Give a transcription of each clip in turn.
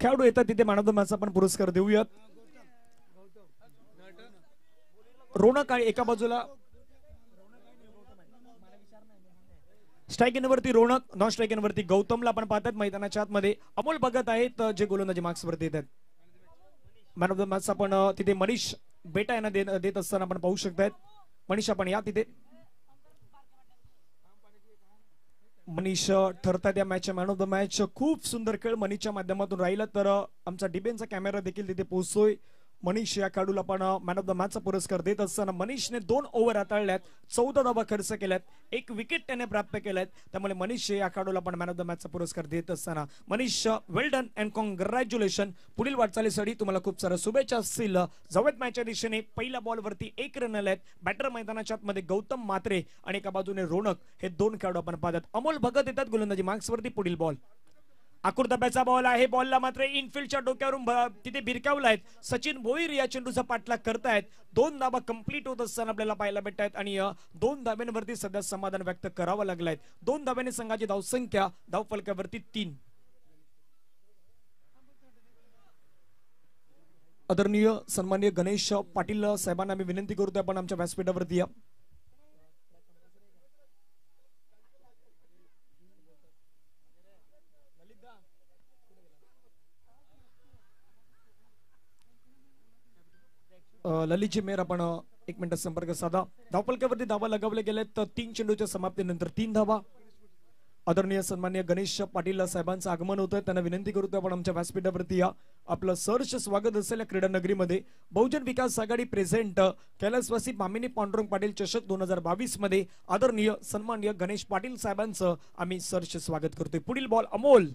खेळाडू येतात तिथे ऑफ मॅच आपण पुरस्कार देऊयात रौनक आणि एका बाजूला वरती रोणक नॉन वरती गौतमला आपण पाहतात मैदानाच्या आतमध्ये अमोल बघत आहेत जे गोलंदाजी वरती येतात मॅन ऑफ द मॅच आपण तिथे मनीष बेटा यांना देत असताना आपण पाहू शकतात मनीष आपण या तिथे मनीष ठरतात या match man of the match खूप सुंदर खेळ मनीषच्या माध्यमातून राहिला तर आमचा डिबेनचा कॅमेरा देखील तिथे पोहोचतोय मनीष या खेळाडूला पण मॅन ऑफ द मॅचचा पुरस्कार देत असताना मनीषने दोन ओव्हर हाताळल्यात चौदा धावा खर्च केल्यात एक विकेट त्याने प्राप्त केल्यात त्यामुळे मनीष या खेळाडूला पण मॅन ऑफ द मॅचचा पुरस्कार देत असताना Manish well done and congratulation पुढील वाटचालीसाठी तुम्हाला खूप सारा शुभेच्छा असतील जवळ मॅचच्या दिशेने पहिल्या बॉलवरती एक रन आल्यात बॅटर मैदानाच्या आतमध्ये गौतम मात्रे आणि एका बाजूने रोनक हे दोन खेळाडू आपण पाहतात अमोल भगत येतात गोलंदाजी वरती पुढील बॉल आकुर धब्याचा बॉल आहे बॉलला मात्र इनफिल्डच्या डोक्यावरून तिथे भिरकावला आहेत सचिन भोईर या चेंडूचा पाठलाग करतायत दोन धाबा कंप्लीट होत असताना आपल्याला पाहायला भेटत आहेत आणि दोन धाब्यांवरती सध्या समाधान व्यक्त करावं लागलाय दोन धाब्याने संघाची धावसंख्या धावफलकावरती तीन आदरणीय सन्मान्य गणेश पाटील साहेबांना आम्ही विनंती करतोय आपण आमच्या व्यासपीठावरती या ललितजी मेहर आपण एक मिनिटात संपर्क साधा धावपलक्यावरती धावा लगावले गेलेत तर तीन चेंडूच्या समाप्तीनंतर तीन धावा आदरणीय सन्मान्य गणेश पाटील साहेबांचं आगमन होतं त्यांना विनंती करतो आपण आमच्या व्यासपीठावरती या आपलं सर्च स्वागत असलेल्या क्रीडा नगरीमध्ये बहुजन विकास आघाडी प्रेझेंट कैलासवासी मामिनी पांडुरंग पाटील चषक दोन हजार बावीस मध्ये आदरणीय सन्मान्य गणेश पाटील साहेबांचं आम्ही सर्च स्वागत करतोय पुढील बॉल अमोल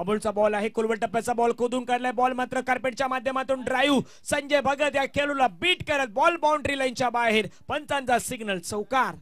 अमोलचा बॉल आहे कुलवट टप्प्याचा बॉल खोदून काढलाय बॉल मात्र कार्पेटच्या माध्यमातून ड्राईव्ह संजय भगत या खेळूला बीट करत बॉल बाउंड्री लाईनच्या बाहेर पंचांचा सिग्नल चौकार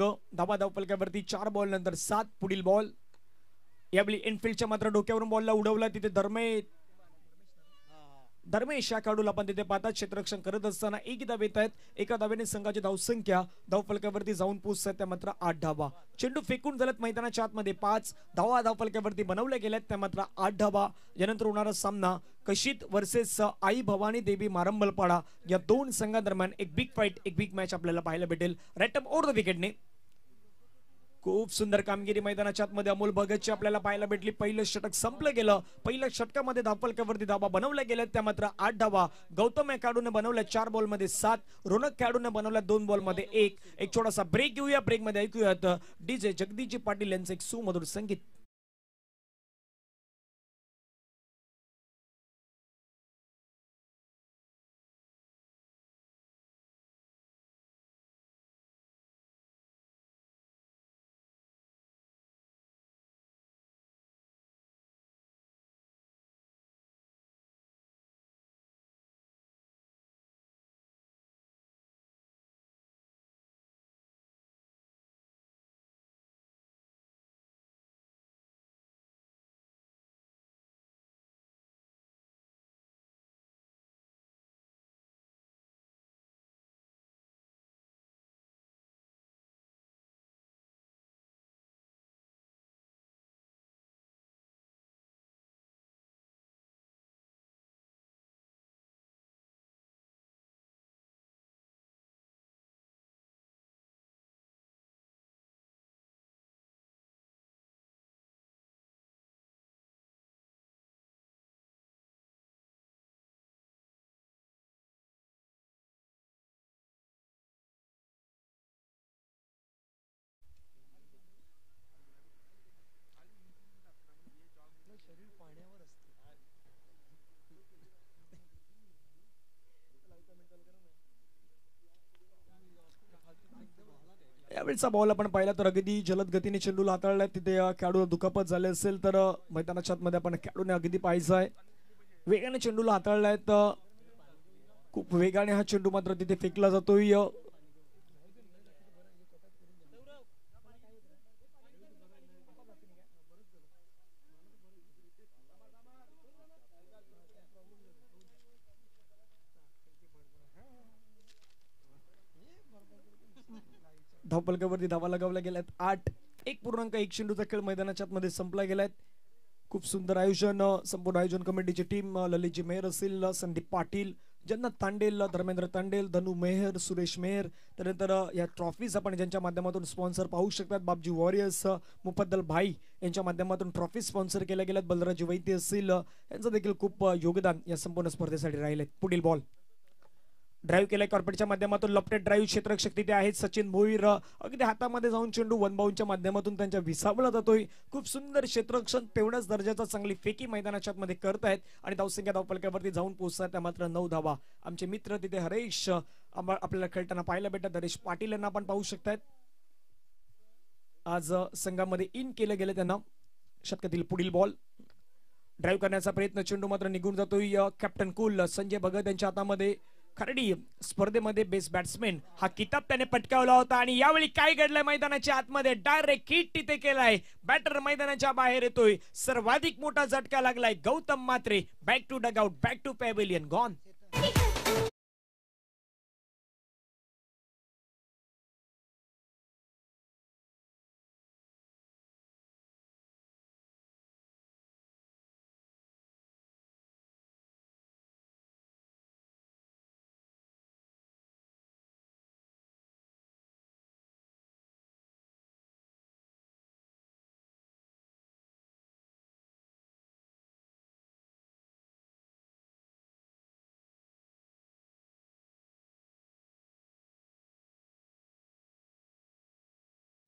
संघ धाव फलक्यावरती चार बॉल नंतर सात पुढील बॉल यावेळी एनफिल्डच्या मात्र डोक्यावरून बॉलला उडवला तिथे धर्मे धर्मेश या खेळाडूला आपण तिथे पाहतात क्षेत्ररक्षण करत असताना एक धाब येत आहेत एका धाब्याने संघाची धावसंख्या धावफलक्यावरती जाऊन पोहोचतात त्या मात्र आठ धावा चेंडू फेकून झाल्यात मैदानाच्या आतमध्ये पाच धावा धावफलक्यावरती बनवल्या गेल्यात त्या मात्र आठ धावा यानंतर होणारा सामना कशीत वर्सेस आई भवानी देवी मारंबलपाडा या दोन संघादरम्यान एक बिग फाईट एक बिग मॅच आपल्याला पाहायला भेटेल रॅटम ओवर द विकेटने खूप सुंदर कामगिरी मैदानाच्या आतमध्ये अमोल भगतची आपल्याला पाहायला भेटली पहिलं षटक संपलं गेलं पहिल्या षटकामध्ये धापलक्यावरती धावा बनवल्या गेल्या त्या मात्र आठ धावा गौतम खेळाडूने बनवल्या चार बॉलमध्ये सात रोनक खेळाडूने बनवल्या दोन बॉलमध्ये एक एक छोटासा ब्रेक घेऊया ब्रेकमध्ये ऐकूयात डी जे जगदीजी पाटील यांचं एक सुमधुर संगीत डायमंडचा बॉल आपण पाहिला तर अगदी जलद गतीने चेंडूला हाताळलाय तिथे खेळाडूला दुखापत झाले असेल तर मैदानाच्या आतमध्ये आपण खेळाडूने अगदी पाहायचं आहे वेगाने चेंडूला हाताळलाय तर खूप वेगाने हा चेंडू मात्र तिथे फेकला जातोय धावपलकावरती धावा लगावल्या आहेत आठ एक पूर्णांक एक शेंडूचा खेळ मैदानाच्या आतमध्ये संपला गेलाय खूप सुंदर आयोजन संपूर्ण आयोजन कमिटीची टीम ललितजी मेहर असेल संदीप पाटील ज्यांना तांडेल धर्मेंद्र तांडेल धनु मेहर सुरेश मेहर त्यानंतर या ट्रॉफीज आपण ज्यांच्या माध्यमातून स्पॉन्सर पाहू शकतात बाबजी वॉरियर्स मुफद्दल भाई यांच्या माध्यमातून ट्रॉफी स्पॉन्सर केल्या गेल्यात बलराजी वैद्य असतील यांचं देखील खूप योगदान या संपूर्ण स्पर्धेसाठी राहिले पुढील बॉल ड्राईव्ह केलाय कॉर्पेटच्या माध्यमातून लपटेट ड्राईव्ह क्षेत्ररक्षक तिथे आहेत सचिन भोईर अगदी हातामध्ये जाऊन चेंडू वन वनबाऊंच्या माध्यमातून त्यांच्या विसावला जातोय खूप सुंदर क्षेत्रक्षण तेवढ्याच दर्जाचा चांगली फेकी मैदानाच्या आतमध्ये करत आहेत आणि धावसंख्या धावपलक्यावरती जाऊन पोहोचतात त्या मात्र नऊ धावा आमचे मित्र तिथे हरेश आपल्याला खेळताना पाहायला भेटतात हरेश पाटील यांना आपण पाहू शकतात आज संघामध्ये इन केलं गेलं त्यांना शतकातील पुढील बॉल ड्राईव्ह करण्याचा प्रयत्न चेंडू मात्र निघून जातोय कॅप्टन कुल संजय भगत यांच्या हातामध्ये खरडी स्पर्धेमध्ये बेस्ट बॅट्समॅन हा किताब त्याने पटकावला होता आणि यावेळी काय घडलंय मैदानाच्या आतमध्ये डायरेक्ट हिट तिथे केलाय बॅटर मैदानाच्या बाहेर येतोय सर्वाधिक मोठा झटका लागलाय Gautam Matre back to dugout back to pavilion gone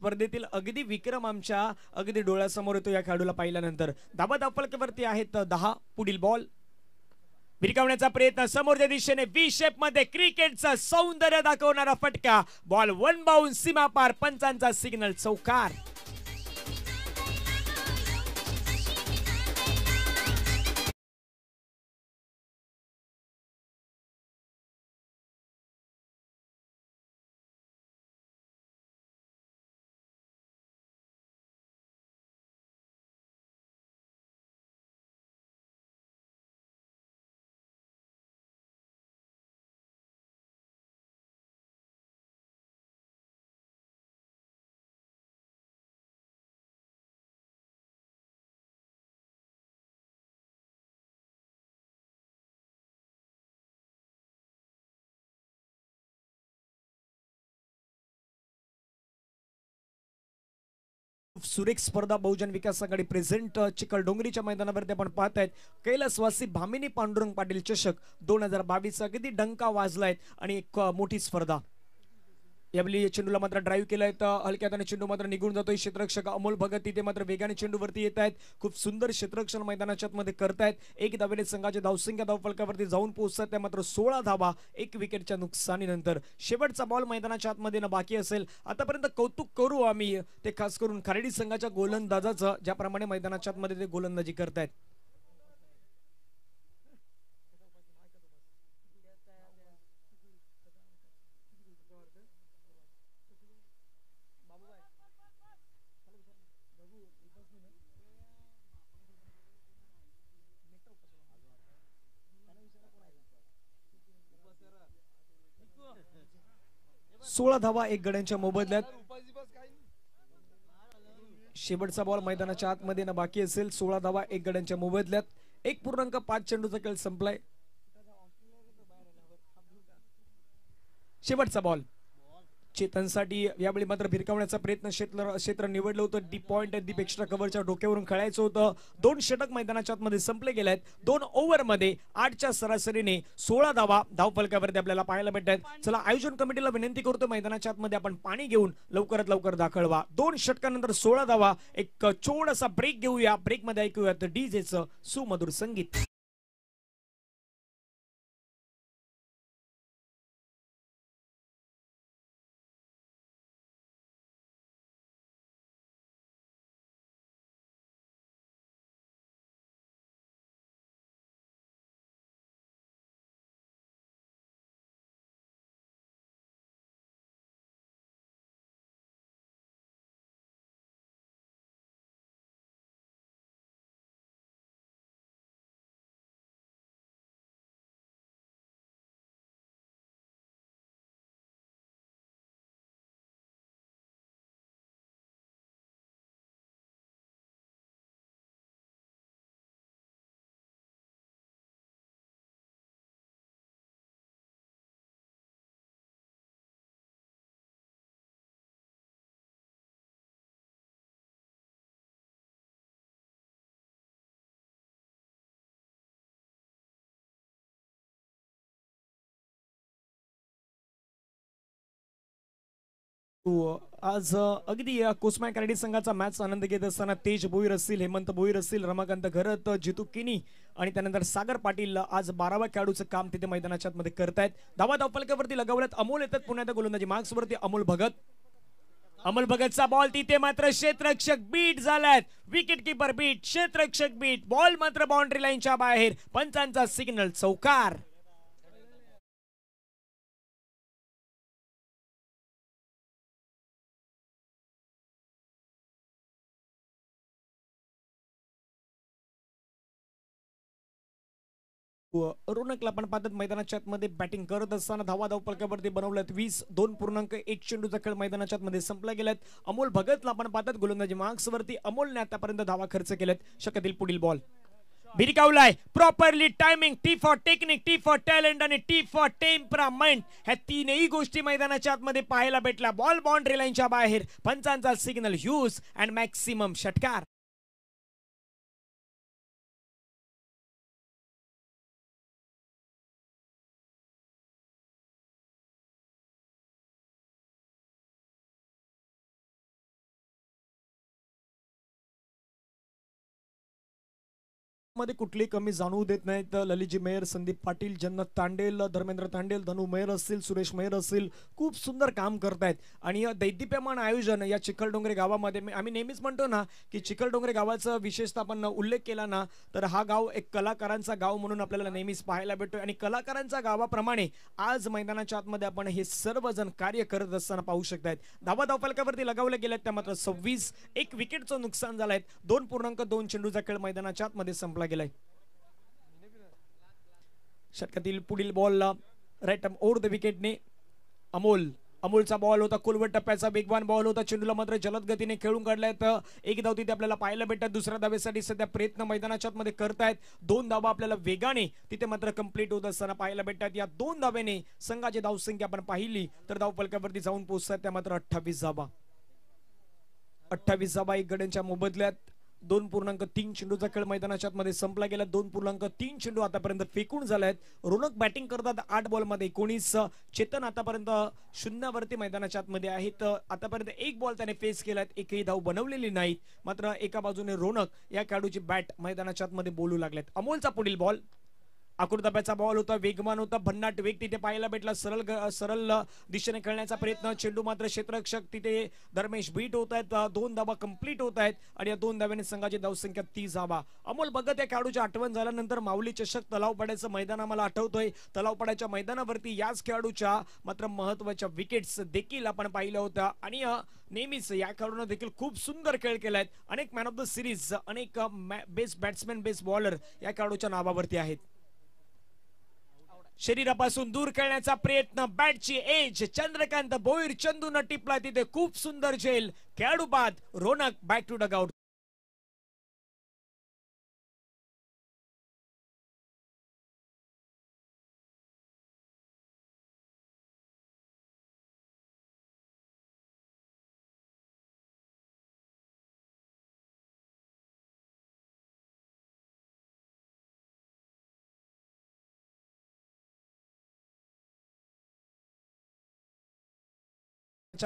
स्पर्धेतील अगदी विक्रम आमच्या अगदी डोळ्यासमोर येतो या खेळाडूला पाहिल्यानंतर धाबा वरती आहेत दहा पुढील बॉल भिरकावण्याचा प्रयत्न समोरच्या दिशेने बी शेप मध्ये क्रिकेटचा सौंदर्य दाखवणारा फटका बॉल वन बाउन सीमा पार पंचांचा सिग्नल चौकार सुरेख स्पर्धा बहुजन विकास आघाडी प्रेझेंट चिखलडोंगरीच्या मैदानावरती आपण पाहत आहेत कैलासवासी भामिनी पांडुरंग पाटील चषक दोन हजार बावीसचा अगदी डंका वाजलायत आणि एक मोठी स्पर्धा यावेळी चेंडूला मात्र ड्राईव्ह केला तर हाताने चेंडू मात्र निघून जातोय क्षेत्ररक्षक अमोल भगत तिथे मात्र वेगाने चेंडूवरती येत आहेत खूप सुंदर क्षेत्ररक्षण मैदानाच्या मध्ये करतायत एक धावेने संघाचे धावसंख्या धावफलकावरती जाऊन पोहोचतात त्या मात्र सोळा धावा एक विकेटच्या नुकसानीनंतर शेवटचा बॉल मैदानाच्या आतमध्ये ना बाकी असेल आतापर्यंत कौतुक करू आम्ही ते खास करून खरेडी संघाच्या गोलंदाजाचं ज्याप्रमाणे मैदानाच्या आतमध्ये ते गोलंदाजी करतायत सोळा धावा एक गड्यांच्या मोबदल्यात शेवटचा बॉल मैदानाच्या आतमध्ये ना बाकी असेल सोळा धावा एक गड्यांच्या मोबदल्यात एक पूर्णांक पाच चेंडूचा खेळ संपलाय शेवटचा बॉल चेतनसाठी यावेळी मात्र भिरकावण्याचा प्रयत्न क्षेत्र क्षेत्र निवडलं होतं डी पॉईंट डीप एक्स्ट्रा कव्हरच्या डोक्यावरून खेळायचं होतं दोन षटक मैदानाच्या आतमध्ये संपले गेले आहेत दोन मध्ये आठच्या सरासरीने सोळा धावा धावफलकावरती आपल्याला पाहायला भेटत चला आयोजन कमिटीला विनंती करतो मैदानाच्या आतमध्ये आपण पाणी घेऊन लवकरात लवकर दाखल व्हा दोन षटकानंतर सोळा धावा एक छोडासा ब्रेक घेऊया ब्रेकमध्ये ऐकूयात डी डीजेचं सुमधुर संगीत आज अगदी कुसमाय कराडी संघाचा मॅच आनंद घेत असताना तेज भोईर असतील हेमंत भोईर असतील रमाकांत घरत जितू किनी आणि त्यानंतर सागर पाटील आज बारावा खेळाडूचं काम तिथे मैदानाच्या मध्ये करतायत धावा धावपलकावरती लगावल्यात अमोल येतात पुण्यात गोलंदाजी वरती अमोल भगत अमोल भगतचा बॉल तिथे मात्र क्षेत्रक्षक बीट झालायत विकेट किपर बीट क्षेत्रक्षक बीट बॉल मात्र बाउंड्री लाईनच्या बाहेर पंचांचा सिग्नल चौकार रोनक लापण पादत मैदानाच्या आतमध्ये बॅटिंग करत असताना धावा धाव फलकावरती बनवल्यात वीस दोन पूर्णांक एक चेंडूचा खेळ मैदानाच्या मध्ये संपला गेल्यात अमोल भगत लापण पादत गोलंदाजी मार्क्सवरती अमोलने आतापर्यंत धावा खर्च केल्यात शक्यतील पुढील बॉल भिरकावलाय properly timing T for technique T for talent आणि टी फॉर टेम्परामेंट ह्या तीनही गोष्टी मैदानाच्या आतमध्ये पाहायला भेटल्या बॉल बाउंड्री लाईनच्या बाहेर पंचांचा सिग्नल ह्यूज अँड मॅक्सिमम षटकार मध्ये कुठली कमी जाणवू देत नाही तर ललितजी मेयर संदीप पाटील जन्नत तांडेल धर्मेंद्र तांडेल धनु मेयर असतील सुरेश मेयर असतील खूप सुंदर काम करतायत आणि दैदिप्यमान आयोजन या चिखलडोंगरे गावामध्ये आम्ही नेहमीच म्हणतो ना की चिखलडोंगरे गावाचा विशेषतः आपण उल्लेख केला ना तर हा गाव एक कलाकारांचा गाव म्हणून आपल्याला नेहमीच पाहायला भेटतोय आणि कलाकारांच्या गावाप्रमाणे आज मैदानाच्या आतमध्ये आपण हे सर्वजण कार्य करत असताना पाहू शकतायत धावा धावपालकावरती लगावल्या गेल्यात त्या मात्र सव्वीस एक विकेटचं नुकसान झालंय दोन पूर्णांक दोन चेंडूचा खेळ मैदानाच्या आतमध्ये संपला गेलाय षटकातील पुढील बॉलला राईट ओर द विकेटने अमोल अमोलचा बॉल होता कुलवट टप्प्याचा वेगवान बॉल होता चेंडूला मात्र जलद गतीने खेळून काढलाय तर एक धाव तिथे आपल्याला पाहायला भेटतात दुसऱ्या धावेसाठी सध्या प्रयत्न मैदानाच्या मध्ये करतायत दोन धावा आपल्याला वेगाने तिथे मात्र कंप्लीट होत असताना पाहायला भेटतात या दोन धावेने संघाची धावसंख्या आपण पाहिली तर धाव जाऊन पोहोचतात त्या मात्र अठ्ठावीस धावा अठ्ठावीस धावा एक गड्यांच्या मोबदल्यात दोन पूर्णांक तीन चेंडूचा खेळ मैदानाच्या मध्ये संपला गेला दोन पूर्णांक तीन चेंडू आतापर्यंत फेकून झाले आहेत रोनक बॅटिंग करतात आठ मध्ये एकोणीस चेतन आतापर्यंत शून्यावरती मैदानाच्या आतमध्ये आहेत आतापर्यंत एक बॉल त्याने फेस केला एकही धाव बनवलेली नाहीत मात्र एका बाजूने रोनक या खेळाडूची बॅट मैदानाच्या आतमध्ये बोलू लागलेत अमोलचा पुढील बॉल आकृत बॉल होता वेगमान होता भन्नाट वेग तिथे पाहायला भेटला सरळ सरळ दिशेने खेळण्याचा प्रयत्न चेंडू मात्र क्षेत्ररक्षक तिथे धर्मेश बीट होत आहेत दोन धावा कंप्लीट होत आहेत आणि या दोन धाव्याने संघाची धावसंख्या तीस धावा अमोल भगत या खेळाडूची आठवण झाल्यानंतर माऊली चषक तलावपाड्याचं मैदान आम्हाला आठवतोय तलावपाड्याच्या मैदानावरती याच खेळाडूच्या मात्र महत्वाच्या विकेट्स देखील आपण पाहिल्या होत्या आणि नेहमीच या खेळाडूंना देखील खूप सुंदर खेळ केलाय अनेक मॅन ऑफ द सिरीज अनेक बेस्ट बॅट्समॅन बेस्ट बॉलर या खेळाडूच्या नावावरती आहेत शरीरापासून दूर करण्याचा प्रयत्न बॅटची एज चंद्रकांत बोईर चंदू न टिपला तिथे खूप सुंदर झेल खेळाडू बाद रोनक बॅक टू डगआउट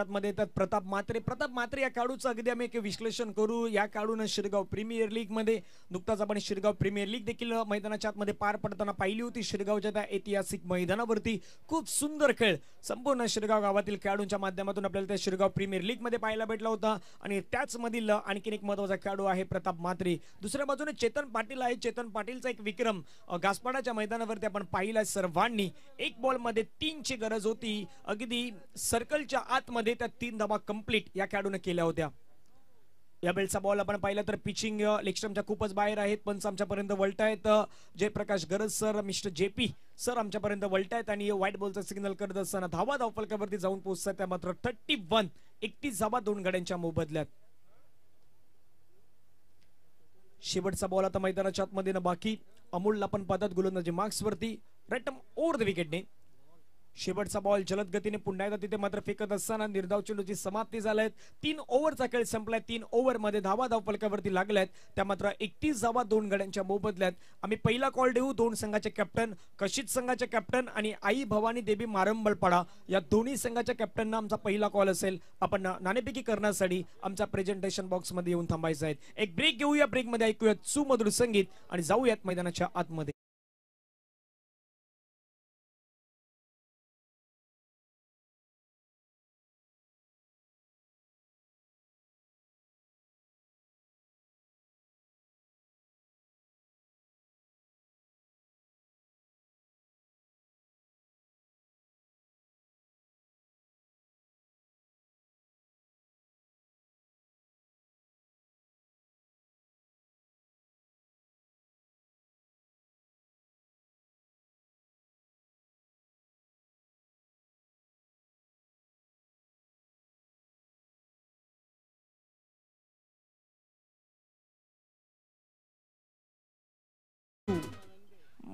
मध्ये येतात प्रताप मात्रे प्रताप मात्रे या खेळाडूचं अगदी आम्ही एक विश्लेषण करू या काडून शिरगाव प्रीमियर लीगमध्ये नुकताच आपण शिरगाव प्रीमियर लीग देखील मैदानाच्या आतमध्ये पार पडताना पाहिली होती शिरगावच्या त्या ऐतिहासिक मैदानावरती खूप सुंदर खेळ संपूर्ण शिरगाव गावातील खेळाडूंच्या माध्यमातून आपल्याला त्या शिरगाव प्रीमियर लीग मध्ये पाहायला भेटला होता आणि त्याचमधील आणखीन एक महत्वाचा खेळाडू आहे प्रताप मात्रे दुसऱ्या बाजूने चेतन पाटील आहे चेतन पाटीलचा एक विक्रम घासपाडाच्या मैदानावरती आपण पाहिला सर्वांनी एक बॉल बॉलमध्ये तीनची गरज होती अगदी सर्कलच्या आतमध्ये मध्ये त्या तीन धावा कंप्लीट या खेळाडूने केल्या होत्या या बेल्टचा बॉल आपण पाहिला तर पिचिंग लेक्स्ट्रमच्या खूपच बाहेर आहेत पण आमच्यापर्यंत आहेत जयप्रकाश गरज sir mister J P sir आमच्यापर्यंत आहेत आणि व्हाईट बॉलचा सिग्नल करत असताना धावा धावपलक्यावरती जाऊन पोहोचतात त्या मात्र थर्टी वन एकतीस धावा दोन गड्यांच्या मोबदल्यात शेवटचा बॉल आता मैदानाच्या आतमध्ये ना बाकी अमूलला पण पाहतात गोलंदाजी वरती रॅटम ओवर द विकेटने शेवटचा बॉल जलद गतीने पुन्हा एकदा तिथे मात्र फेकत असताना निर्धाव चेंडूची समाप्ती झाल्यात तीन ओव्हरचा खेळ संपलाय तीन ओव्हरमध्ये धावा धाव फलकावरती लागल्यात त्या मात्र एकतीस धावा दोन गड्यांच्या मोबदल्यात आम्ही पहिला कॉल देऊ दोन संघाचे कॅप्टन कशीच संघाचे कॅप्टन आणि आई भवानी देवी मारंबलपाडा या दोन्ही संघाच्या कॅप्टनना आमचा पहिला कॉल असेल आपण नाणेपैकी करण्यासाठी आमच्या प्रेझेंटेशन बॉक्समध्ये येऊन थांबायचं आहे एक ब्रेक घेऊया ब्रेकमध्ये ऐकूयात सुमधुर संगीत आणि जाऊयात मैदानाच्या आतमध्ये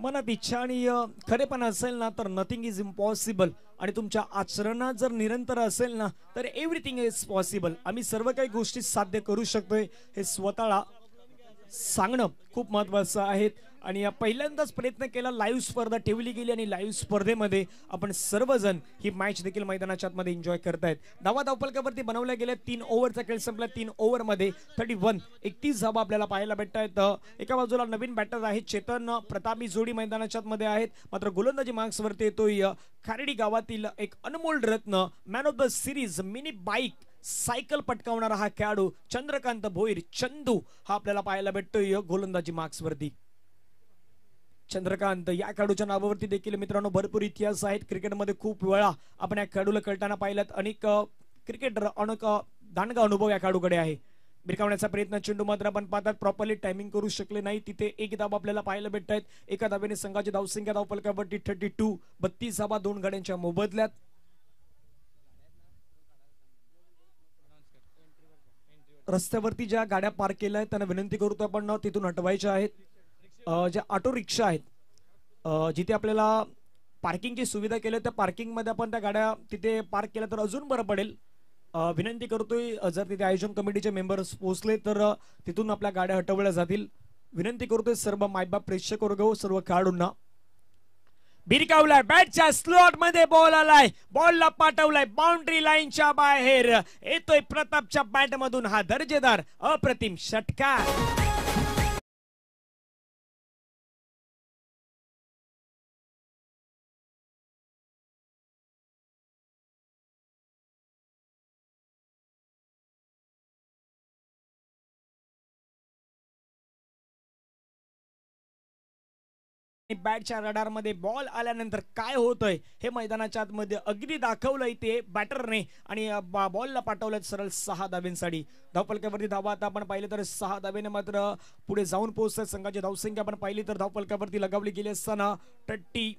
मनात इच्छा आणि पण असेल ना तर नथिंग इज इम्पॉसिबल आणि तुमच्या आचरणात जर निरंतर असेल ना तर एव्हरीथिंग इज पॉसिबल आम्ही सर्व काही गोष्टी साध्य करू शकतोय हे स्वतःला सांगणं खूप महत्त्वाचं आहे आणि पहिल्यांदाच प्रयत्न केला लाईव्ह स्पर्धा ठेवली गेली आणि लाईव्ह स्पर्धेमध्ये आपण सर्वजण ही मॅच देखील मैदानाच्या आतमध्ये एन्जॉय करतायत धावा धावपलकावरती बनवल्या गेल्या तीन ओव्हरचा खेळ संपला तीन ओव्हरमध्ये थर्टी वन एकतीस धावा आपल्याला पाहायला भेटत एका बाजूला नवीन बॅटर आहेत चेतन प्रतापी जोडी मैदानाच्या आतमध्ये आहेत मात्र गोलंदाजी मार्क्सवरती येतोय खारडी गावातील एक अनमोल रत्न man of the series mini bike cycle पटकावणारा हा खेळाडू चंद्रकांत भोईर चंदू हा आपल्याला पाहायला भेटतोय गोलंदाजी मार्क्सवरती चंद्रकांत या खेळाडूच्या नावावरती देखील मित्रांनो भरपूर इतिहास आहेत क्रिकेटमध्ये खूप वेळा आपण या खेळाडूला खेळताना पाहिल्यात अनेक क्रिकेटर अनेक दांडगा अनुभव या खेळाडूकडे आहे बिरकावण्याचा प्रयत्न चेंडू मात्र आपण पाहतात प्रॉपरली टायमिंग करू शकले नाही तिथे एक धाब आपल्याला पाहायला भेटत आहेत एका दाब्याने संघाची धावसंख्या धावपलकावरती थर्टी टू बत्तीस धाबा दोन गाड्यांच्या मोबदल्यात रस्त्यावरती ज्या गाड्या पार्क केल्या आहेत त्यांना विनंती करतो आपण तिथून हटवायच्या आहेत ज्या ऑटो रिक्षा आहेत जिथे आपल्याला पार्किंगची सुविधा केली त्या पार्किंगमध्ये आपण त्या गाड्या तिथे पार्क केल्या तर अजून बरं पडेल विनंती करतोय जर तिथे आयोजन कमिटीचे मेंबर्स पोहोचले तर तिथून आपल्या गाड्या हटवल्या जातील विनंती करतोय सर्व मायबाप प्रेक्षक वर्ग सर्व खेळाडूंना भिरकावलाय बॅटच्या स्लॉट मध्ये बॉल आलाय बॉलला पाठवलाय बाउंड्री लाईनच्या बाहेर येतोय प्रतापच्या बॅट मधून हा दर्जेदार अप्रतिम षटकार बॅटच्या मध्ये बॉल आल्यानंतर काय होतंय हे मैदानाच्या आतमध्ये अगदी दाखवलंय इथे बॅटरने आणि बॉलला पाठवलं सरळ सहा धावेंसाठी धावपलक्यावरती धावा आता आपण पाहिलं तर सहा धावेने मात्र पुढे जाऊन पोहोचतात संघाची धावसंख्या आपण पाहिली तर धावपलक्यावरती लगावली गेली असताना टट्टी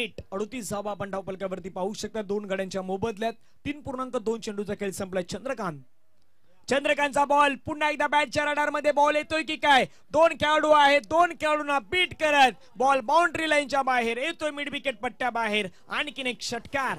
एट अडोतीस धावा आपण धावपलक्यावरती पाहू शकता दोन गड्यांच्या मोबदल्यात तीन पूर्णांक दोन चेंडूचा खेळ संपला चंद्रकांत चंद्रकांतचा बॉल पुन्हा एकदा बॅटच्या रडार मध्ये बॉल येतोय की काय दोन खेळाडू आहेत दोन खेळाडूंना बीट करत बॉल बाउंड्री लाईनच्या बाहेर येतोय मिड विकेट पट्ट्या बाहेर आणखीन एक षटकार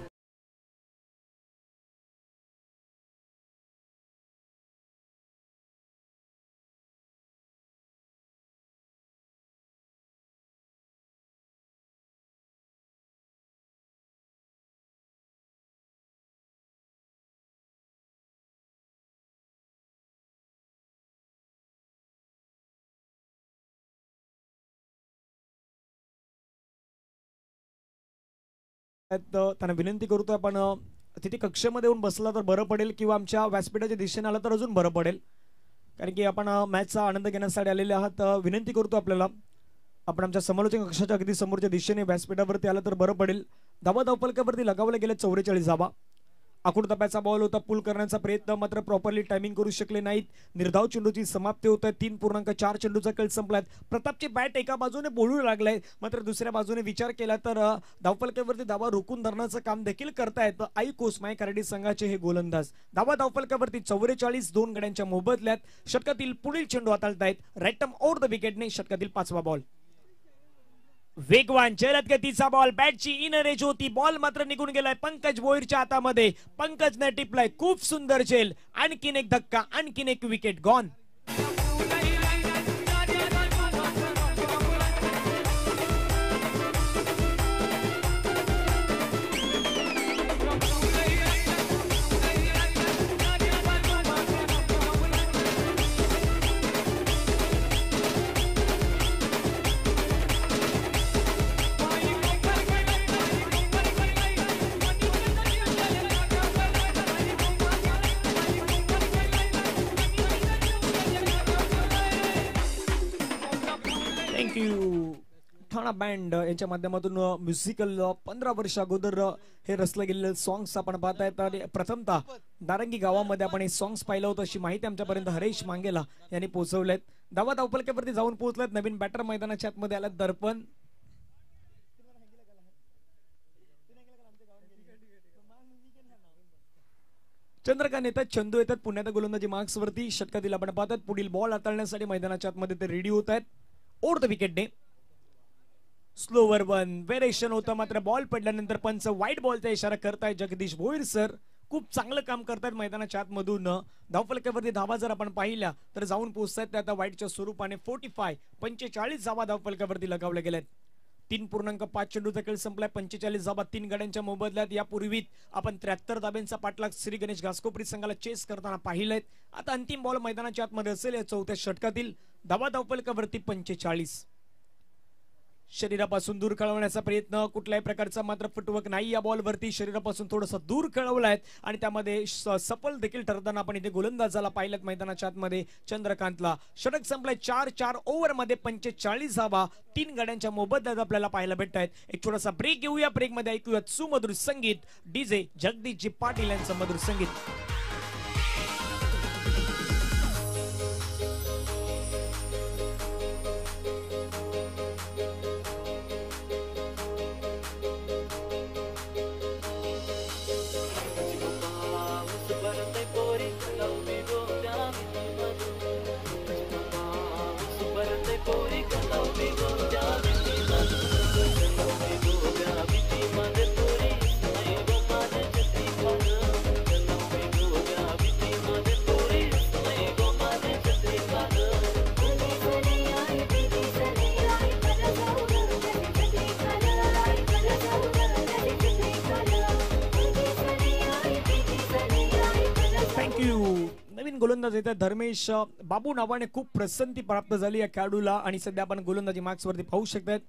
त्यांना विनंती करतो आपण तिथे कक्षेमध्ये येऊन बसला तर बरं पडेल किंवा आमच्या व्यासपीठाच्या दिशेने आलं तर अजून बरं पडेल कारण की आपण मॅचचा आनंद घेण्यासाठी आलेले आहात विनंती करतो आपल्याला आपण आमच्या समालोचक कक्षाच्या अगदी समोरच्या दिशेने व्यासपीठावरती आलं तर बरं पडेल धाबा धावपलकावरती लगावल्या गेल्या चौवेचाळीस धाबा आखूड तपायचा बॉल होता पूल करण्याचा प्रयत्न मात्र प्रॉपरली टायमिंग करू शकले नाहीत निर्धाव चेंडूची समाप्ती होत आहे तीन पूर्णांक चार चेंडूचा कल संपलाय प्रतापची बॅट एका बाजूने बोलू लागलाय मात्र दुसऱ्या बाजूने विचार केला तर धावफलक्यावरती दावा रोखून धरण्याचं काम देखील करतायत आई कोस माय कराडी संघाचे हे गोलंदाज दावा धावफलक्यावरती चौवेचाळीस दोन गड्यांच्या मोबदल्यात शतकातील पुढील चेंडू हाताळतायत रॅटम ओव्हर द विकेटने शतकातील पाचवा बॉल वेगवान गतीचा बॉल बॅटची इन होती बॉल मात्र निघून गेलाय पंकज बोईरच्या हातामध्ये पंकजने टिपलाय खूप सुंदर झेल आणखीन एक धक्का आणखीन एक विकेट गॉन बँड यांच्या माध्यमातून म्युझिकल पंधरा वर्ष अगोदर हे रचलं गेलेलं सॉंग्स आपण पाहतायत आणि प्रथमतः दारंगी गावामध्ये आपण हे सॉंग्स पाहिलं होतं अशी माहिती आमच्यापर्यंत हरेश मांगेला यांनी पोहोचवलेत दावा धावपलक्यावरती जाऊन पोहोचलेत नवीन बॅटर मैदानाच्या आतमध्ये आल्यात दर्पण चंद्रकांत येतात चंदू येतात पुण्यात गोलंदाजी मार्क्सवरती षटकातील आपण पाहतात पुढील बॉल हाताळण्यासाठी मैदानाच्या आतमध्ये ते रेडी होत आहेत ओढ the day slower one variation होतं मात्र बॉल पडल्यानंतर पंच वाईट बॉलचा इशारा करताय जगदीश भोईर सर खूप चांगलं काम करतायत मैदानाच्या आतमधून धावफलकावरती धावा जर आपण पाहिल्या तर जाऊन पोहोचतात त्या आता वाईटच्या स्वरूपाने फोर्टी फाय पंचेचाळीस जावा धावफलकावरती लगावल्या गेल्यात तीन पूर्णांक पाच चेंडूचा खेळ संपलाय पंचेचाळीस जाबा तीन गड्यांच्या मोबदल्यात यापूर्वीत आपण त्र्याहत्तर धाब्यांचा पाठलाग श्री गणेश घासकोपरी संघाला चेस करताना पाहिलेत आता अंतिम बॉल मैदानाच्या आतमध्ये असेल या चौथ्या षटकातील धावा धावपलकावरती पंचेचाळीस शरीरापासून दूर कळवण्याचा प्रयत्न कुठल्याही प्रकारचा मात्र फुटवक नाही या बॉलवरती शरीरापासून थोडंसं दूर कळवलं आणि त्यामध्ये सफल देखील ठरताना आपण इथे गोलंदाजाला पाहिलं मैदानाच्या आतमध्ये चंद्रकांतला षटक संपलाय चार चार ओव्हरमध्ये पंचेचाळीस धावा तीन गड्यांच्या मोबदल्यात आपल्याला पाहायला भेटत आहेत एक छोटासा ब्रेक घेऊया ब्रेकमध्ये ऐकूयात सुमधुर संगीत डीजे जगदीशजी पाटील यांचं मधुर संगीत गोलंदाज येतात धर्मेश बाबू नावाने खूप प्रसंती प्राप्त झाली या खेळाडूला आणि सध्या आपण गोलंदाजी मार्क्सवरती पाहू शकतात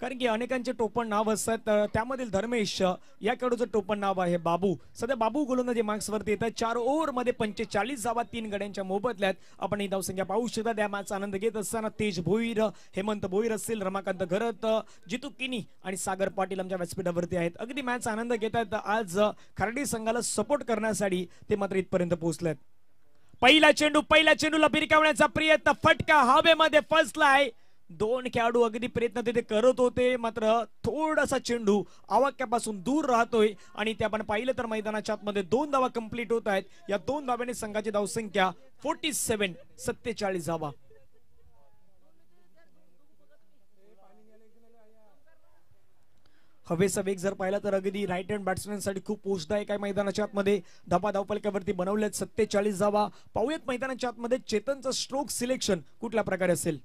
कारण की अनेकांचे टोपण नाव असतात त्यामधील धर्मेश या खेळाडूचं टोपण नाव आहे बाबू सध्या बाबू गोलंदाजी मार्क्सवरती येतात चार ओव्हरमध्ये पंचेचाळीस जावा तीन गड्यांच्या मोबदल्यात आपण ही संख्या पाहू शकतात या मॅच आनंद घेत असताना तेज भोईर हेमंत भोईर असतील रमाकांत घरत जितू किनी आणि सागर पाटील आमच्या व्यासपीठावरती आहेत अगदी मॅच आनंद घेतात आज खरडी संघाला सपोर्ट करण्यासाठी ते मात्र इथपर्यंत पोहोचलेत पहिला चेंडू पहिल्या चेंडूला भिरकावण्याचा प्रयत्न फटका हवेमध्ये फसलाय दोन खेळाडू अगदी प्रयत्न तिथे करत होते मात्र थोडासा चेंडू आवाक्यापासून दूर राहतोय आणि ते आपण पाहिलं तर मैदानाच्या आतमध्ये दोन धावा कंप्लीट होत आहेत या दोन धाव्याने संघाची धावसंख्या फोर्टी सेव्हन सत्तेचाळीस धावा हवेचा वेग जर पाहिला तर अगदी राईट हँड बॅट्समॅनसाठी खूप पोषदायक आहे मैदानाच्या आतमध्ये धबा धावपलक्यावरती बनवल्यात सत्तेचाळीस जावा पाहूयात मैदानाच्या आतमध्ये चेतनचं स्ट्रोक सिलेक्शन कुठल्या प्रकारे असेल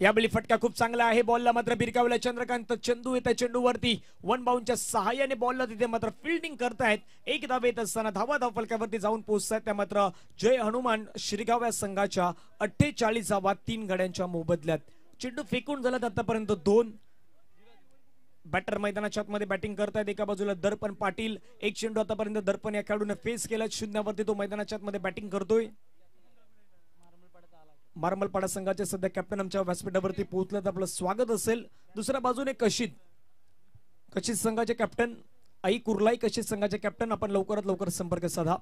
यावेळी फटका खूप चांगला आहे बॉलला मात्र बिरकावला चंद्रकांत चेंडू येत्या चेंडूवरती वन बाउंडच्या सहाय्याने बॉलला तिथे मात्र फिल्डिंग करतायत एक धाव येत असताना धावा धावफलक्यावरती जाऊन पोहोचतायत त्या मात्र जय हनुमान श्रीगाव या संघाच्या अठ्ठेचाळीस धावा तीन गड्यांच्या मोबदल्यात चेंडू फेकून झाला आतापर्यंत दोन बॅटर मैदानाच्या मध्ये बॅटिंग करतायत एका बाजूला दर्पण पाटील एक चेंडू आतापर्यंत दर्पण या खेळाडूने फेस केला शून्यावरती तो मैदानाच्या मध्ये बॅटिंग करतोय मार्मलपाडा संघाचे सध्या कॅप्टन आमच्या व्यासपीठावरती पोहोचलं तर आपलं स्वागत असेल दुसऱ्या बाजूने कशित कशित संघाचे कॅप्टन आई कुर्लाई कशित संघाचे कॅप्टन आपण लवकरात लवकर संपर्क साधा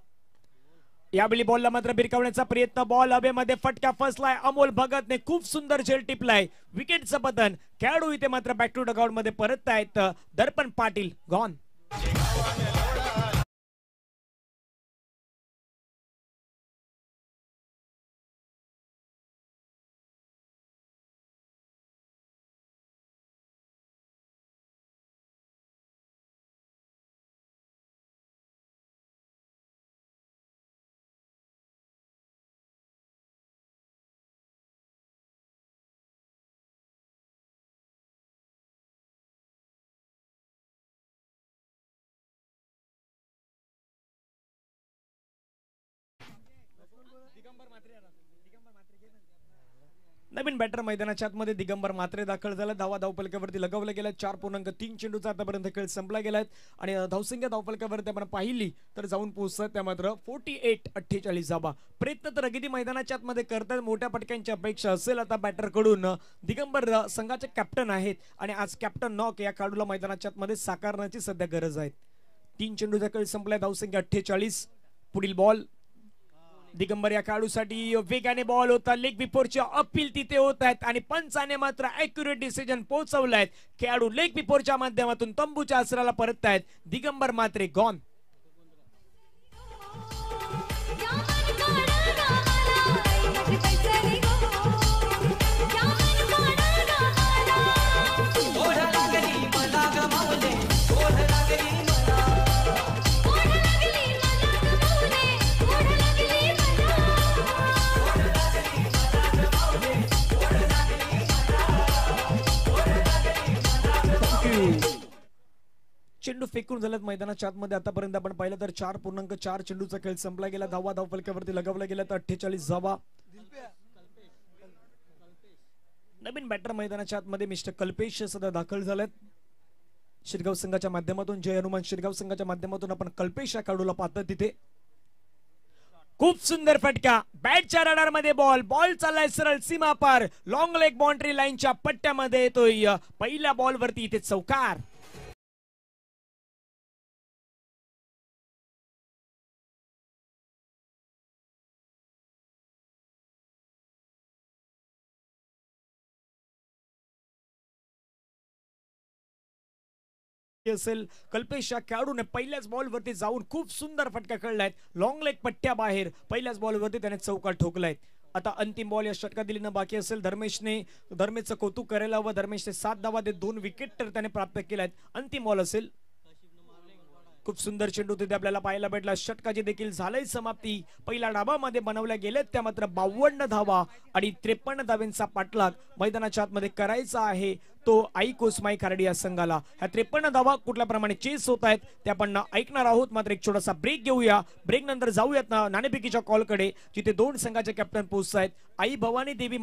यावेळी बॉलला मात्र बिरकावण्याचा प्रयत्न बॉल अबे मध्ये फटका फसलाय अमोल भगतने खूप सुंदर झेल टिपलाय विकेटचं पतन खेळाडू इथे मात्र बॅक टू डगआउट मध्ये परत आहेत दर्पण पाटील गॉन नवीन बॅटर मैदानाच्या आतमध्ये दिगंबर मात्रे दाखल झाला धावा धावपलक्यावरती लगावलं गेलं चार पूर्णांक तीन चेंडूचा आतापर्यंत खेळ संपला गेलाय आणि धावसंख्या धावपलक्यावरती आपण पाहिली तर जाऊन पोहोचत त्या मात्र फोर्टी एट अठ्ठेचाळीस धावा प्रयत्न तर अगदी मैदानाच्या आतमध्ये करतात मोठ्या पटक्यांची अपेक्षा असेल आता बॅटरकडून दिगंबर संघाचे कॅप्टन आहेत आणि आज कॅप्टन नॉक या खेळाडूला मैदानाच्या आतमध्ये साकारण्याची सध्या गरज आहे तीन चेंडूचा खेळ संपलाय धावसंख्या अठ्ठेचाळीस पुढील बॉल दिगंबर या खेळाडूसाठी वेगाने बॉल होता लेग बिफोरचे अपील तिथे होत आहेत आणि पंचाने मात्र अॅक्युरेट डिसिजन पोहोचवलाय खेळाडू लेग बिफोरच्या माध्यमातून तंबूच्या आसराला परत आहेत दिगंबर मात्रे गॉन चेंडू फेकून झाल्यात मैदानाच्या आतमध्ये आतापर्यंत आपण पाहिलं तर चार पूर्णांक चार चेंडूचा खेळ संपला गेला धावा धाव फलक्यावरती लगावला गेला तर अठ्ठेचाळीस धावा नवीन बॅटर मैदानाच्या आतमध्ये मिस्टर कल्पेश सध्या दाखल झालेत शिरगाव संघाच्या माध्यमातून जय हनुमान शिरगाव संघाच्या माध्यमातून आपण कल्पेश या खेळाडूला पाहतो तिथे खूप सुंदर फटका बॅटच्या रडार मध्ये बॉल बॉल चाललाय सरळ सीमा पार लॉंग लेग बाउंड्री लाईनच्या पट्ट्यामध्ये येतोय पहिल्या बॉलवरती इथे चौकार असेल कल्पेशच्या खेळाडूने पहिल्याच बॉलवरती जाऊन खूप सुंदर फटका खेळला आहेत लॉंग लेग पट्ट्या बाहेर पहिल्याच बॉलवरती त्याने चौकार ठोकलाय आता अंतिम बॉल या षटका ना बाकी असेल धर्मेशने धर्मेशचं कौतुक करायला हवं धर्मेशने सात धावा देत दोन विकेट तर त्याने प्राप्त केल्या अंतिम बॉल असेल खूप सुंदर चेंडू तिथे आपल्याला पाहायला भेटला षटकाची देखील झालंय समाप्ती पहिल्या डाबामध्ये बनवल्या गेल्यात त्या मात्र बावन्न धावा आणि त्रेपन्न धावेंचा पाठलाग मैदानाच्या आतमध्ये करायचा आहे तो आई कोसमाई खारडी या संघाला ह्या त्रेपन्न धावा कुठल्या प्रमाणे चेस होत आहेत ते आपण ऐकणार आहोत मात्र एक छोटासा ब्रेक घेऊया ब्रेक नंतर जाऊयात ना नाणेपिकीच्या कॉलकडे जिथे दोन संघाचे कॅप्टन पोहोचत आहेत आई भवानी देवी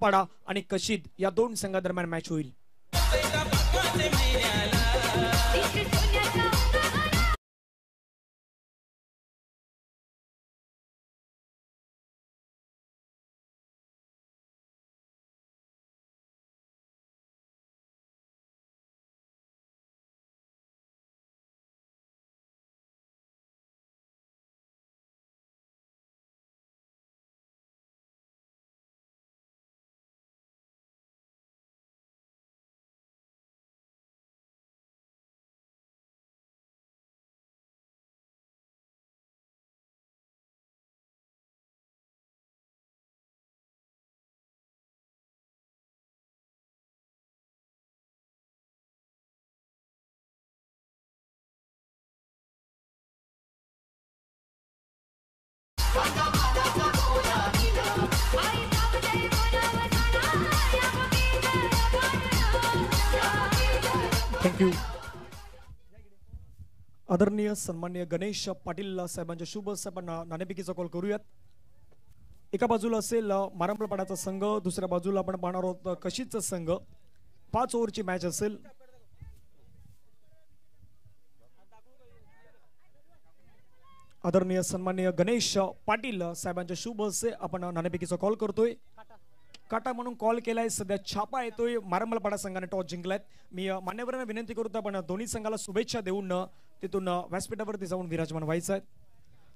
पाडा आणि कशीद या दोन संघादरम्यान मॅच होईल थँक्यू आदरणीय सन्मान्य गणेश पाटील साहेबांच्या शुभ साहेबांना नाणेपिकीचा कॉल करूयात एका बाजूला असेल मारंबळपाड्याचा संघ दुसऱ्या बाजूला आपण पाहणार आहोत कशीच संघ पाच ओव्हरची मॅच असेल आदरणीय सन्मान्य गणेश पाटील साहेबांच्या शुभ असे आपण नाणेपिकीचा कॉल करतोय काटा म्हणून कॉल केलाय सध्या छापा येतोय मारंबलपाडा संघाने टॉस जिंकलायत मी मान्यवरांना विनंती करू पण दोन्ही संघाला शुभेच्छा देऊन तिथून व्यासपीठावरती जाऊन विराजमान व्हायचं आहे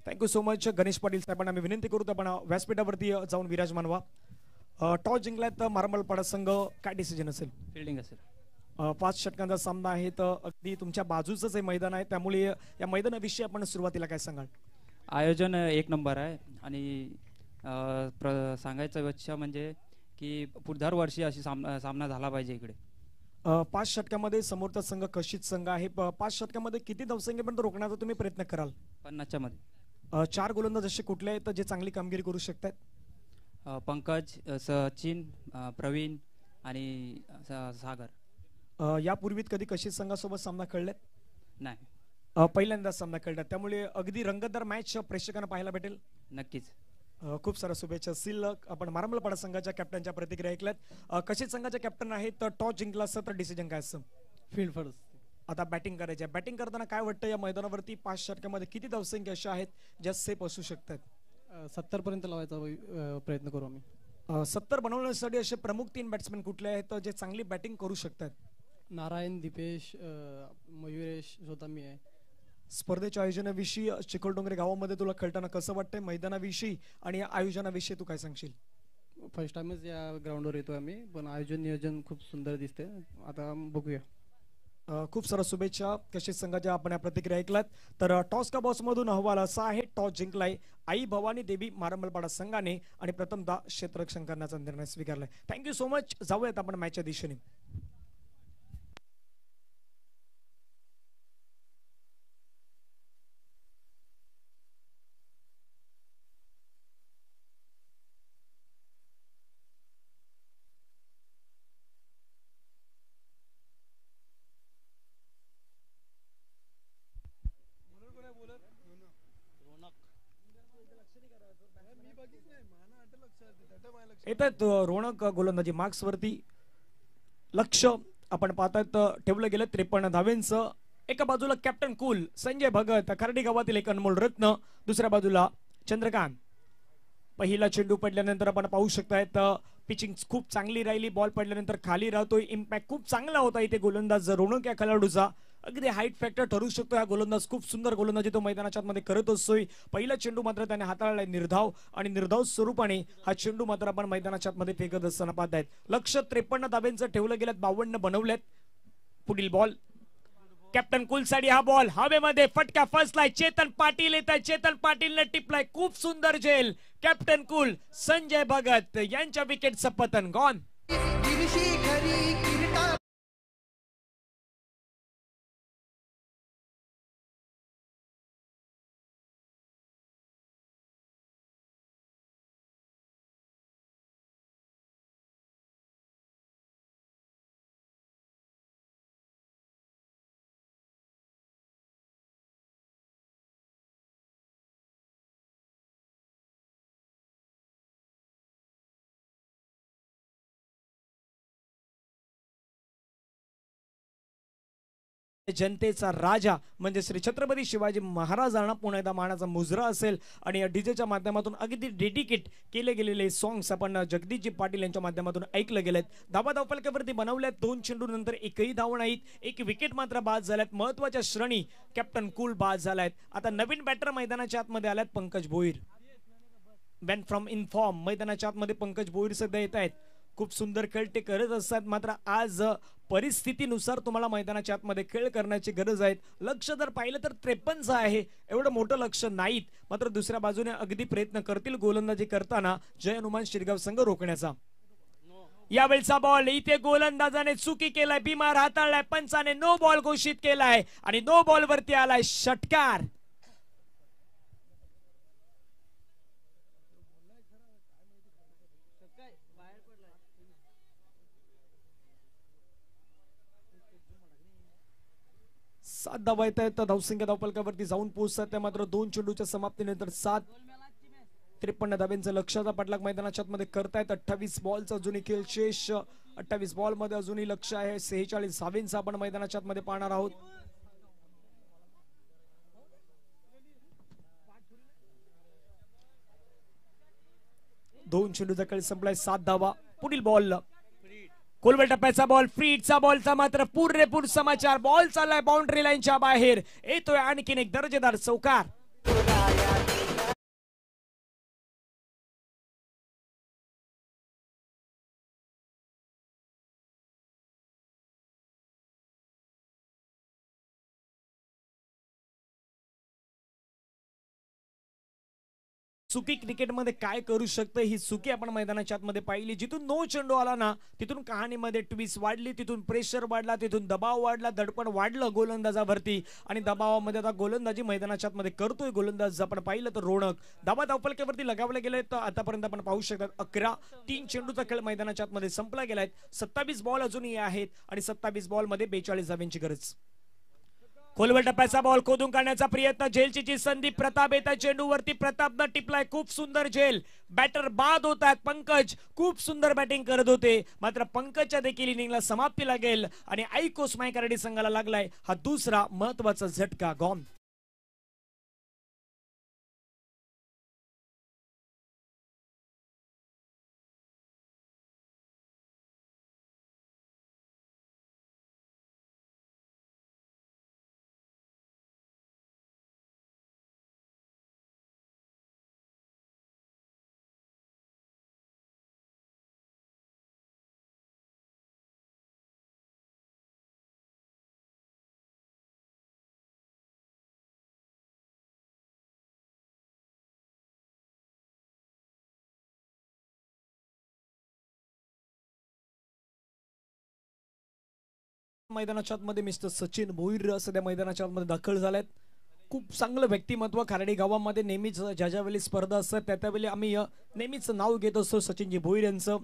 thank you so much Ganesh Patil साहेबांना आम्ही विनंती करतो पण व्यासपीठावरती जाऊन विराजमान व्हा टॉस जिंकलायत तर मारंबलपाडा संघ काय डिसिजन असेल फिल्डिंग असेल पाच षटकांचा सामना आहे तर अगदी तुमच्या बाजूचंच हे मैदान आहे त्यामुळे या मैदानाविषयी आपण सुरुवातीला काय सांगाल आयोजन एक नंबर आहे आणि सांगायचं वच्छ म्हणजे की वर्षी अशी सामना सामना झाला पाहिजे इकडे पाच षटकामध्ये समोरचा संघ कशीच संघ आहे पाच षटकामध्ये किती धावसंख्येपर्यंत रोखण्याचा तुम्ही प्रयत्न कराल पन्नासच्या मध्ये चार गोलंदाज असे कुठले आहेत जे चांगली कामगिरी करू शकतात पंकज सचिन प्रवीण आणि सागर यापूर्वीत कधी कशीच संघासोबत सामना खेळलेत नाही पहिल्यांदाच सामना खेळतात त्यामुळे अगदी रंगतदार मॅच प्रेक्षकांना पाहायला भेटेल नक्कीच खूप साऱ्या शुभेच्छा असतील आपण मारमलपाडा संघाच्या कॅप्टनच्या प्रतिक्रिया ऐकल्यात कशी संघाच्या कॅप्टन आहेत टॉस जिंकला असतं तर डिसिजन काय असतं फील्ड फर्स्ट आता बॅटिंग करायची बॅटिंग करताना काय वाटतं या मैदानावरती पाच षटकामध्ये किती धावसंख्या अशा आहेत ज्या सेफ असू शकतात सत्तर पर्यंत लावायचा प्रयत्न करू आम्ही सत्तर बनवण्यासाठी असे प्रमुख तीन बॅट्समॅन कुठले आहेत जे चांगली बॅटिंग करू शकतात नारायण दिपेश मयुरेश स्वतः मी आहे स्पर्धेच्या आयोजनाविषयी चिखलडोंगरे गावामध्ये तुला खेळताना कसं वाटतंय मैदानाविषयी आणि आयोजनाविषयी तू काय सांगशील फर्स्ट टाइमच या ग्राउंडवर येतो आम्ही पण आयोजन नियोजन खूप सुंदर दिसते आता बघूया खूप साऱ्या शुभेच्छा कशी संघाच्या आपण या प्रतिक्रिया ऐकल्यात तर टॉस का बॉस मधून अहवाल असा आहे टॉस जिंकलाय आई भवानी देवी मारंबलपाडा संघाने आणि प्रथमदा क्षेत्ररक्षण करण्याचा निर्णय स्वीकारलाय थँक्यू सो मच जाऊयात आपण मॅचच्या दिशेने येतात रोणक गोलंदाजी मार्क्सवरती लक्ष आपण पाहतात ठेवलं गेलं त्रेपन्न धावेंच एका बाजूला कॅप्टन कुल संजय भगत खरडी गावातील एक अनमोल रत्न दुसऱ्या बाजूला चंद्रकांत पहिला चेंडू पडल्यानंतर आपण पाहू शकतायत पिचिंग खूप चांगली राहिली बॉल पडल्यानंतर खाली राहतोय इम्पॅक्ट खूप चांगला होता इथे गोलंदाज रोणक या खेळाडूचा अगदी हाईट फॅक्टर ठरू शकतो हा गोलंदाज खूप सुंदर गोलंदाजी तो मैदानाच्या मध्ये करत असतोय पहिला चेंडू मात्र त्याने हाताळलाय निर्धाव आणि निर्धाव स्वरूपाने हा चेंडू मात्र आपण मैदानाच्या मध्ये फेकत असताना पाहत आहेत लक्ष त्रेपन्न दाब्यांचं ठेवलं गेल्यात बावन्न बनवल्यात पुढील बॉल कॅप्टन कुलसाडी हा बॉल हवेमध्ये फटका फसलाय चेतन पाटील येत आहे चेतन पाटील न टिपलाय खूप सुंदर झेल कॅप्टन कुल संजय भगत यांच्या विकेट पतन गॉन जनतेचा राजा म्हणजे श्री छत्रपती शिवाजी महाराजांना पुन्हा एकदा मानाचा मुजरा असेल आणि या डीजेच्या माध्यमातून अगदी डेडिकेट केले गेलेले सॉंग्स आपण जगदीशजी पाटील यांच्या माध्यमातून ऐकलं गेलेत धाबा धावपालकावरती बनवल्यात दोन चेंडू नंतर एकही धाव नाहीत एक विकेट मात्र बाद झाल्यात महत्वाच्या श्रेणी कॅप्टन कुल बाद झाल्यात आता नवीन बॅटर मैदानाच्या आतमध्ये आल्यात Pankaj Bhoir ban from in form मैदानाच्या आतमध्ये पंकज भोईर सध्या येत आहेत खूप सुंदर खेळ ते करत असतात मात्र आज परिस्थितीनुसार तुम्हाला मैदानाच्या आतमध्ये खेळ करण्याची गरज आहे लक्ष जर पाहिलं तर त्रेपन्नच आहे एवढं मोठं लक्ष नाहीत मात्र दुसऱ्या बाजूने अगदी प्रयत्न करतील गोलंदाजी करताना जय हनुमान शिरगाव संघ रोखण्याचा यावेळचा बॉल इथे गोलंदाजाने चुकी केलाय बिमार हाताळलाय पंचाने नो बॉल घोषित केलाय आणि नो बॉल वरती आलाय षटकार सात धावा येत आहेत धावसंख्या धावपलकावरती जाऊन पोहोचतात त्या मात्र दोन चेंडूच्या समाप्तीनंतर सात त्रेपन्न लक्ष लक्षाचा पाठलाग मैदानाच्या आतमध्ये करतायत अठ्ठावीस बॉलचा अजूनही खेळ शेष अठ्ठावीस मध्ये अजूनही लक्ष आहे सेहेचाळीस धावेंचा आपण मैदानाच्या आतमध्ये पाहणार आहोत दोन चेंडूचा खेळ संपलाय सात धावा पुढील बॉल कोलबल टप्प्याचा बॉल फ्रीडचा बॉलचा मात्र पुरेपूर समाचार बॉल चाललाय बाउंड्री लाईनच्या बाहेर येतोय आणखीन एक दर्जेदार चौकार क्रिकेट क्रिकेटमध्ये काय करू शकतं ही चुकी आपण मैदानाच्या आतमध्ये पाहिली जिथून नो चेंडू आला ना तिथून कहाणीमध्ये ट्विस वाढली तिथून प्रेशर वाढला तिथून दबाव वाढला दडपण वाढलं गोलंदाजावरती आणि दबावामध्ये आता गोलंदाजी मैदानाच्या आतमध्ये करतोय गोलंदाज आपण पाहिलं तर रोणक दबा धावपलक्यावरती लगावले गेलंय तर आतापर्यंत आपण पाहू शकतात अकरा तीन चेंडूचा खेळ मैदानाच्या आतमध्ये संपला गेलाय सत्तावीस बॉल अजूनही आहेत आणि सत्तावीस मध्ये बेचाळीस धाव्यांची गरज खोलवर टप्प्याचा बॉल खोदून काढण्याचा प्रयत्न झेलची जी संधी प्रताप येतात चेंडूवरती प्रतापनं टिपलाय खूप सुंदर झेल बॅटर बाद होत आहेत पंकज खूप सुंदर बॅटिंग करत होते मात्र पंकजच्या देखील इनिंगला समाप्ती लागेल आणि ऐकोस मायकराडी संघाला लागलाय हा दुसरा महत्वाचा झटका गॉम मैदानाच्या आतमध्ये मिस्टर सचिन भोईर सध्या मैदानाच्या आतमध्ये दाखल झाल्यात खूप चांगलं व्यक्तिमत्व खारडी गावामध्ये नेहमीच ज्या ज्यावेळी स्पर्धा असतात त्या त्यावेळी आम्ही नेहमीच नाव घेत असतो सचिनजी भोईर यांचं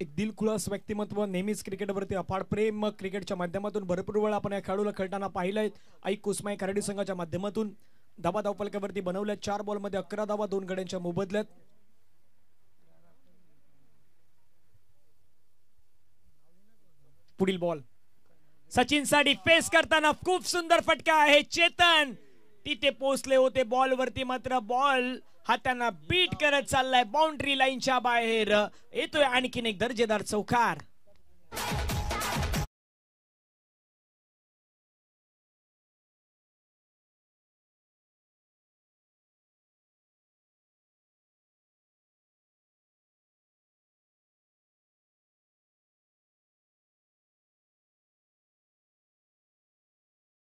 एक दिलखुलास व्यक्तिमत्व नेहमीच क्रिकेटवरती अफाड प्रेम क्रिकेटच्या माध्यमातून भरपूर वेळा आपण या खेळाडूला खेळताना पाहिलंय आई कुसमाय खारडी संघाच्या माध्यमातून धाबा धावपालक्यावरती बनवल्या चार बॉलमध्ये अकरा धावा दोन गड्यांच्या मोबदल्यात पुढील बॉल सचिनचा फेस करताना खूप सुंदर फटका आहे चेतन तिथे पोहोचले होते बॉल वरती मात्र बॉल हा त्यांना बीट करत चाललाय बाउंड्री लाईनच्या बाहेर येतोय आणखीन एक दर्जेदार चौकार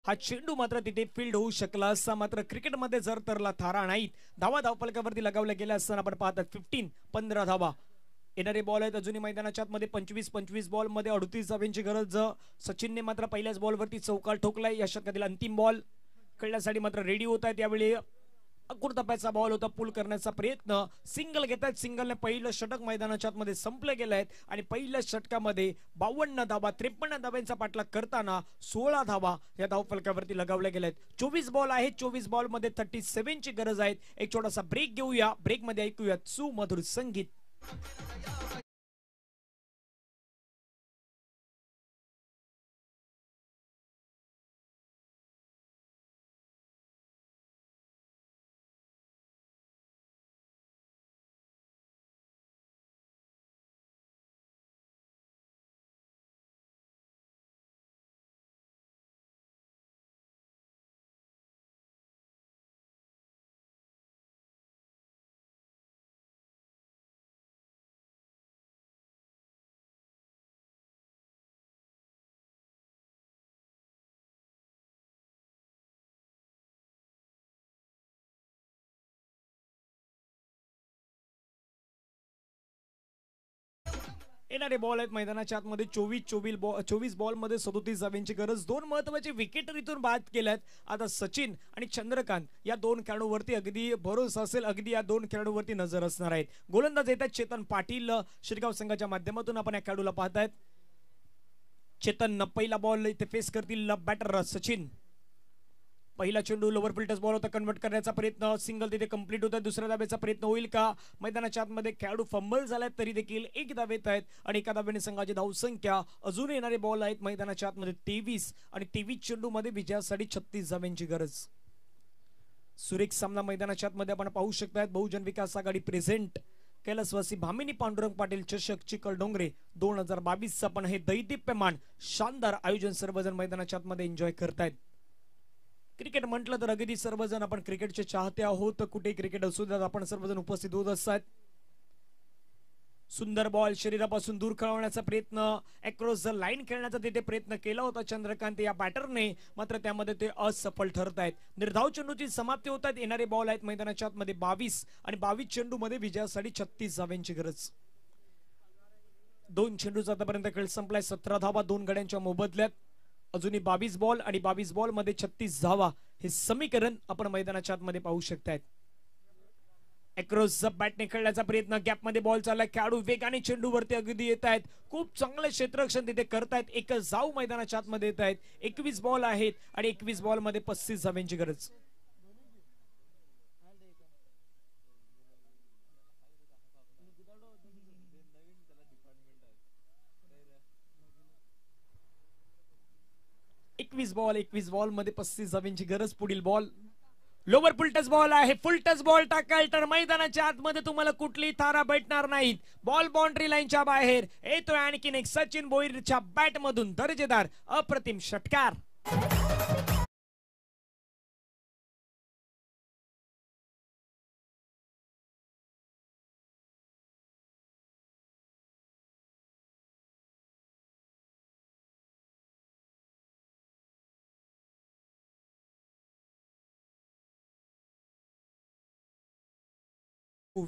हा चेंडू मात्र तिथे फील्ड होऊ शकला असता मात्र क्रिकेटमध्ये जर तरला थारा नाहीत धावा धावपलकावरती लगावल्या गेल्या असताना आपण पाहतात फिफ्टीन पंधरा धावा येणारे बॉल आहेत अजूनही मैदानाच्या आतमध्ये पंचवीस पंचवीस बॉलमध्ये अडतीस धाव्यांची गरज सचिनने मात्र पहिल्याच बॉलवरती चौकार ठोकलाय या शतकातील अंतिम बॉल खेळण्यासाठी मात्र रेडी होत आहेत त्यावेळी अकुर तपायचा बॉल होता पूल करण्याचा प्रयत्न सिंगल घेत आहेत सिंगलने पहिलं षटक मैदानाच्या मध्ये संपले गेले आहेत आणि पहिल्या षटकामध्ये बावन्न धावा त्रेपन्न धाब्यांचा पाठलाग करताना सोळा धावा या धावफलकावरती लगावल्या गेल्या आहेत चोवीस बॉल आहेत चोवीस मध्ये थर्टी ची गरज आहे एक छोटासा ब्रेक घेऊया ब्रेकमध्ये ऐकूया सुमधुर संगीत येणारे बॉल आहेत मैदानाच्या आतमध्ये चोवीस चोवीस बॉल चोवीस बॉलमध्ये सदोतीस जावींची गरज दोन महत्त्वाचे विकेटर इथून बाद केल्या आहेत आता सचिन आणि चंद्रकांत या दोन खेळाडूवरती अगदी भरोसा असेल अगदी या दोन खेळाडूवरती नजर असणार आहेत गोलंदाज येतात चेतन पाटील शिरगाव संघाच्या माध्यमातून आपण या खेळाडूला पाहतायत चेतन पहिला बॉल इथे फेस करतील बॅटर सचिन पहिला चेंडू लोवर फिल्टर्स बॉल होता कन्वर्ट करण्याचा प्रयत्न सिंगल तिथे कंप्लीट होता दुसऱ्या दाब्याचा प्रयत्न होईल का मैदानाच्या आतमध्ये खेळाडू फंबल झालात तरी देखील एक दाबेत आहेत आणि एका दाब्याने संघाची धावसंख्या अजून येणारे बॉल आहेत मैदानाच्या आतमध्ये तेवीस आणि तेवीस मध्ये विजयासाठी छत्तीस धाब्यांची गरज सुरेख सामना मैदानाच्या आतमध्ये आपण पाहू शकताय बहुजन विकास आघाडी प्रेझेंट कैलासवासी भामिनी पांडुरंग पाटील चषक चिकल डोंगरे दोन हजार बावीसचं पण हे दैदिप्यमान शानदार आयोजन सर्वजण मैदानाच्या आतमध्ये एन्जॉय करतायत क्रिकेट म्हटलं तर अगदी सर्वजण आपण क्रिकेटचे चाहते आहोत कुठे क्रिकेट असू द्यात आपण सर्वजण उपस्थित होत असतात सुंदर बॉल शरीरापासून दूर खेळवण्याचा प्रयत्न अक्रॉस द लाईन खेळण्याचा तिथे प्रयत्न केला होता चंद्रकांत या बॅटरने मात्र त्यामध्ये ते असफल ठरत आहेत निर्धाव चेंडूची समाप्ती होत आहेत येणारे बॉल आहेत मैदानाच्या आतमध्ये बावीस आणि बावीस चेंडूमध्ये विजयासाठी छत्तीस धाव्यांची गरज दोन चेंडूचा आतापर्यंत खेळ संपलाय सतरा धावा दोन गड्यांच्या मोबदल्यात अजूनही बावीस बॉल आणि बावीस बॉल मध्ये छत्तीस झावा हे समीकरण आपण मैदानाच्या आतमध्ये पाहू शकतायत अक्रॉस बॅटने खेळण्याचा प्रयत्न गॅप मध्ये बॉल चालला खेळाडू वेगाने वरती अगदी येत आहेत खूप चांगले क्षेत्ररक्षण तिथे करतायत एकच जाऊ मैदानाच्या आतमध्ये येत आहेत एकवीस बॉल आहेत आणि एकवीस बॉल मध्ये पस्तीस जाव्यांची गरज एकवीस बॉल एकवीस बॉल मध्ये पस्तीस जमीनची गरज पुढील बॉल लोवर फुलटस बॉल आहे फुलटस बॉल टाकाल तर मैदानाच्या आतमध्ये तुम्हाला कुठली थारा भेटणार नाहीत बॉल बाउंड्री लाईनच्या बाहेर येतोय आणखीन एक सचिन बोईरच्या बॅट मधून दर्जेदार अप्रतिम षटकार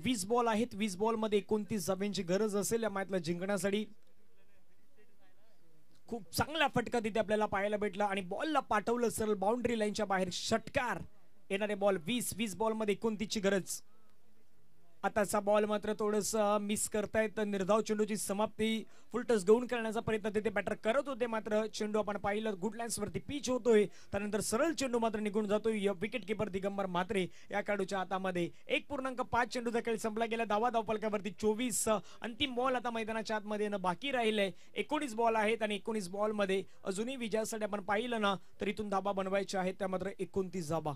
वीस बॉल आहेत वीस मध्ये एकोणतीस जावेंची गरज असेल या मॅचला जिंकण्यासाठी खूप चांगला फटका तिथे आपल्याला पाहायला भेटला आणि बॉलला पाठवलं सरळ बाउंड्री लाईनच्या बाहेर षटकार येणारे बॉल वीस वीस बॉल मध्ये एकोणतीसची गरज आताचा बॉल मात्र थोडस मिस करतायत तर निर्धाव चेंडूची समाप्ती फुलटस गौन करण्याचा प्रयत्न तिथे बॅटर करत होते मात्र चेंडू आपण पाहिलं गुड वरती पिच होतोय त्यानंतर सरळ चेंडू मात्र निघून जातोय विकेट किपर दिगंबर मात्रे या खेळाडूच्या हातामध्ये एक पूर्णांक पाच चेंडूचा खेळ संपला गेला धावा धावपालक्यावरती चोवीस अंतिम बॉल आता मैदानाच्या आतमध्ये येणं बाकी राहिलंय एकोणीस बॉल आहेत आणि एकोणीस बॉलमध्ये अजूनही विजयासाठी आपण पाहिलं ना तर इथून धाबा बनवायचे आहेत त्या मात्र एकोणतीस धाबा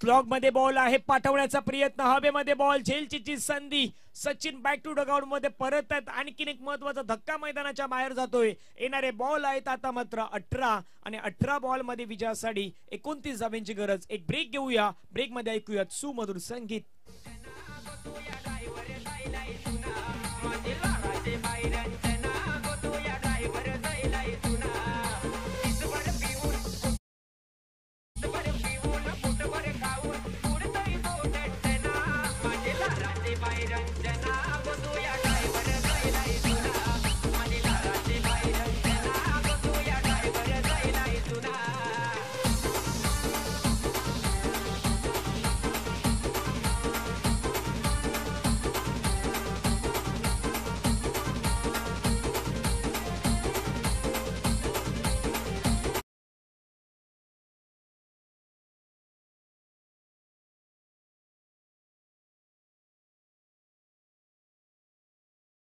स्लॉग मध्ये बॉल आहे पाठवण्याचा प्रयत्न हवेमध्ये बॉल झेलची संधी सचिन बॅक टू डगआउट मध्ये परत आहेत आणखीन एक महत्वाचा धक्का मैदानाच्या बाहेर जातोय येणारे बॉल आहेत आता मात्र अठरा आणि अठरा बॉल मध्ये विजयासाठी एकोणतीस जावेंची गरज एक ब्रेक घेऊया ब्रेक मध्ये ऐकूयात सुमधुर संगीत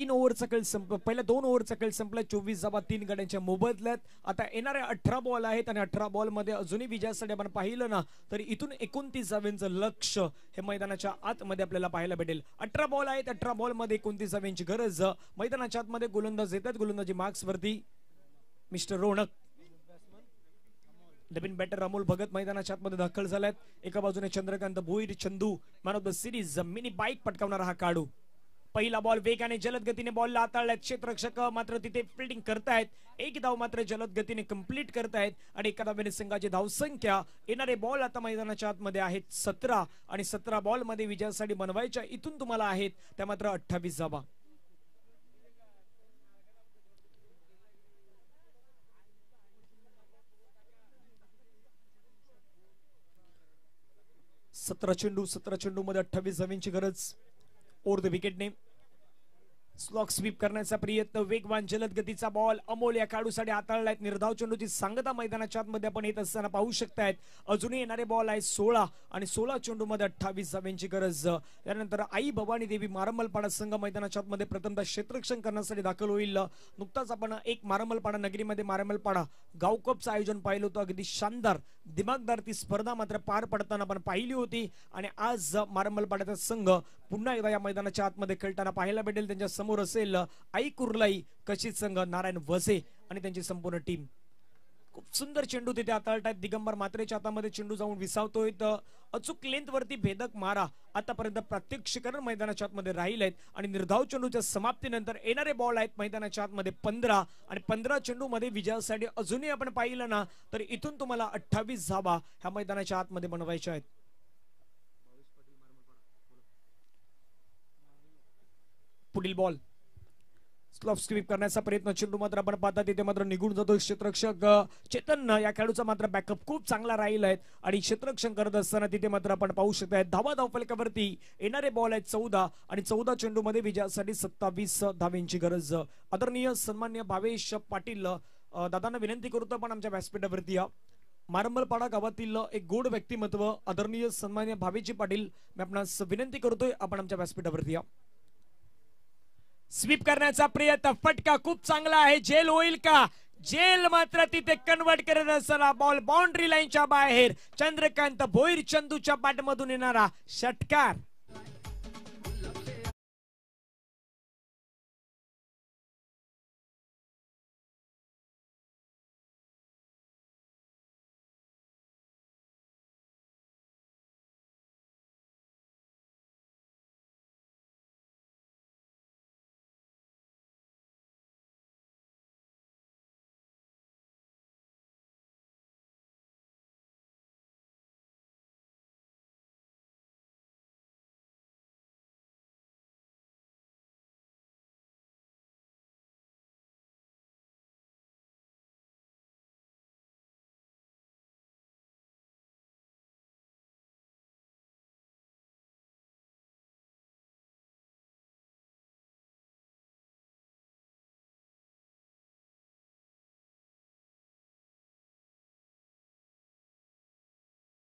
तीन ओव्हरचा खेळ संप पहिल्या दोन ओव्हरचा खेळ संपला चोवीस जाबा तीन गड्यांच्या मोबदल्यात आता येणाऱ्या अठरा बॉल आहेत आणि अठरा बॉलमध्ये अजूनही विजयासाठी आपण पाहिलं ना तर इथून एकोणतीस जावेंचं लक्ष हे मैदानाच्या आतमध्ये आपल्याला पाहायला भेटेल अठरा बॉल आहेत अठरा बॉलमध्ये एकोणतीस जावेंची गरज मैदानाच्या आतमध्ये गोलंदाज येतात गोलंदाजी मार्क्सवरती मिस्टर रोणक नवीन बॅटर अमोल भगत मैदानाच्या आतमध्ये दाखल झाल्यात एका बाजूने Chandrakant Bhoir Chandu man of the series mini bike पटकावणारा हा काढू पहिला बॉल वेगाने जलद गतीने बॉलला हाताळल्यात क्षेत्ररक्षक मात्र तिथे फिल्डिंग करतायत एक धाव मात्र जलद गतीने कंप्लीट करतायत आणि एका धावेने संघाची धावसंख्या येणारे बॉल आता मैदानाच्या आतमध्ये आहेत सतरा आणि सतरा बॉल मध्ये विजयासाठी बनवायच्या इथून तुम्हाला आहेत त्या मात्र अठ्ठावीस धावा सतरा चेंडू सतरा चेंडू मध्ये अठ्ठावीस धाव्यांची गरज ओर द नेम स्लॉक स्वीप करण्याचा प्रयत्न वेगवान जलद गतीचा बॉल अमोल या खेळाडूसाठी आहे निर्धाव चेंडूची सांगता मैदानाच्या आतमध्ये आपण येत असताना पाहू शकतायत अजूनही येणारे बॉल आहे सोळा आणि सोळा चेंडूमध्ये अठ्ठावीस जाव्यांची गरज त्यानंतर आई भवानी देवी मारंबलपाडा संघ मैदानाच्या आतमध्ये प्रथमदा क्षेत्ररक्षण करण्यासाठी दाखल होईल नुकताच आपण एक मारंबलपाडा नगरीमध्ये मारंबलपाडा गावकपचं आयोजन पाहिलं होतं अगदी शानदार दिमागदार ती स्पर्धा मात्र पार पडताना आपण पाहिली होती आणि आज मारंबलपाड्याचा संघ पुन्हा एकदा या मैदानाच्या आतमध्ये खेळताना पाहायला भेटेल त्यांच्या समोर असेल आई कुर्लाई कशित संघ नारायण वसे आणि त्यांची संपूर्ण टीम खूप सुंदर चेंडू तिथे आहेत दिगंबर मात्रेच्या हातामध्ये चेंडू जाऊन विसावतोय अचूक लेंथ वरती भेदक मारा आतापर्यंत प्रत्यक्षीकरण मैदानाच्या आतमध्ये राहील आहेत आणि निर्धाव चेंडूच्या समाप्तीनंतर येणारे बॉल आहेत मैदानाच्या आतमध्ये पंधरा आणि पंधरा चेंडू मध्ये विजयासाठी अजूनही आपण पाहिलं ना तर इथून तुम्हाला अठ्ठावीस झाबा ह्या मैदानाच्या आतमध्ये बनवायच्या आहेत पुढील बॉल स्क्रीप करण्याचा प्रयत्न चेंडू मात्र आपण पाहता तिथे मात्र निघून जातो क्षेत्रक्षक चेतन या खेळाडूचा मात्र बॅकअप खूप चांगला राहील आहे आणि क्षेत्रक्षण करत असताना तिथे मात्र आपण पाहू आहे धावा धावफलकावरती येणारे बॉल आहेत चौदा आणि चौदा चेंडूमध्ये विजयासाठी सत्तावीस धावेची गरज आदरणीय सन्मान्य भावेश पाटील दादांना विनंती करतो पण आमच्या व्यासपीठावरती या मारंबलपाडा गावातील एक गोड व्यक्तिमत्व आदरणीय सन्मान्य भावेजी पाटील मी आपणास विनंती करतोय आपण आमच्या व्यासपीठावरती या स्वीप करण्याचा प्रयत्न फटका खूप चांगला आहे जेल होईल का जेल मात्र तिथे कन्वर्ट करत असताना बॉल बाउंड्री लाईनच्या बाहेर चंद्रकांत भोईर चंदूच्या पाठमधून येणारा षटकार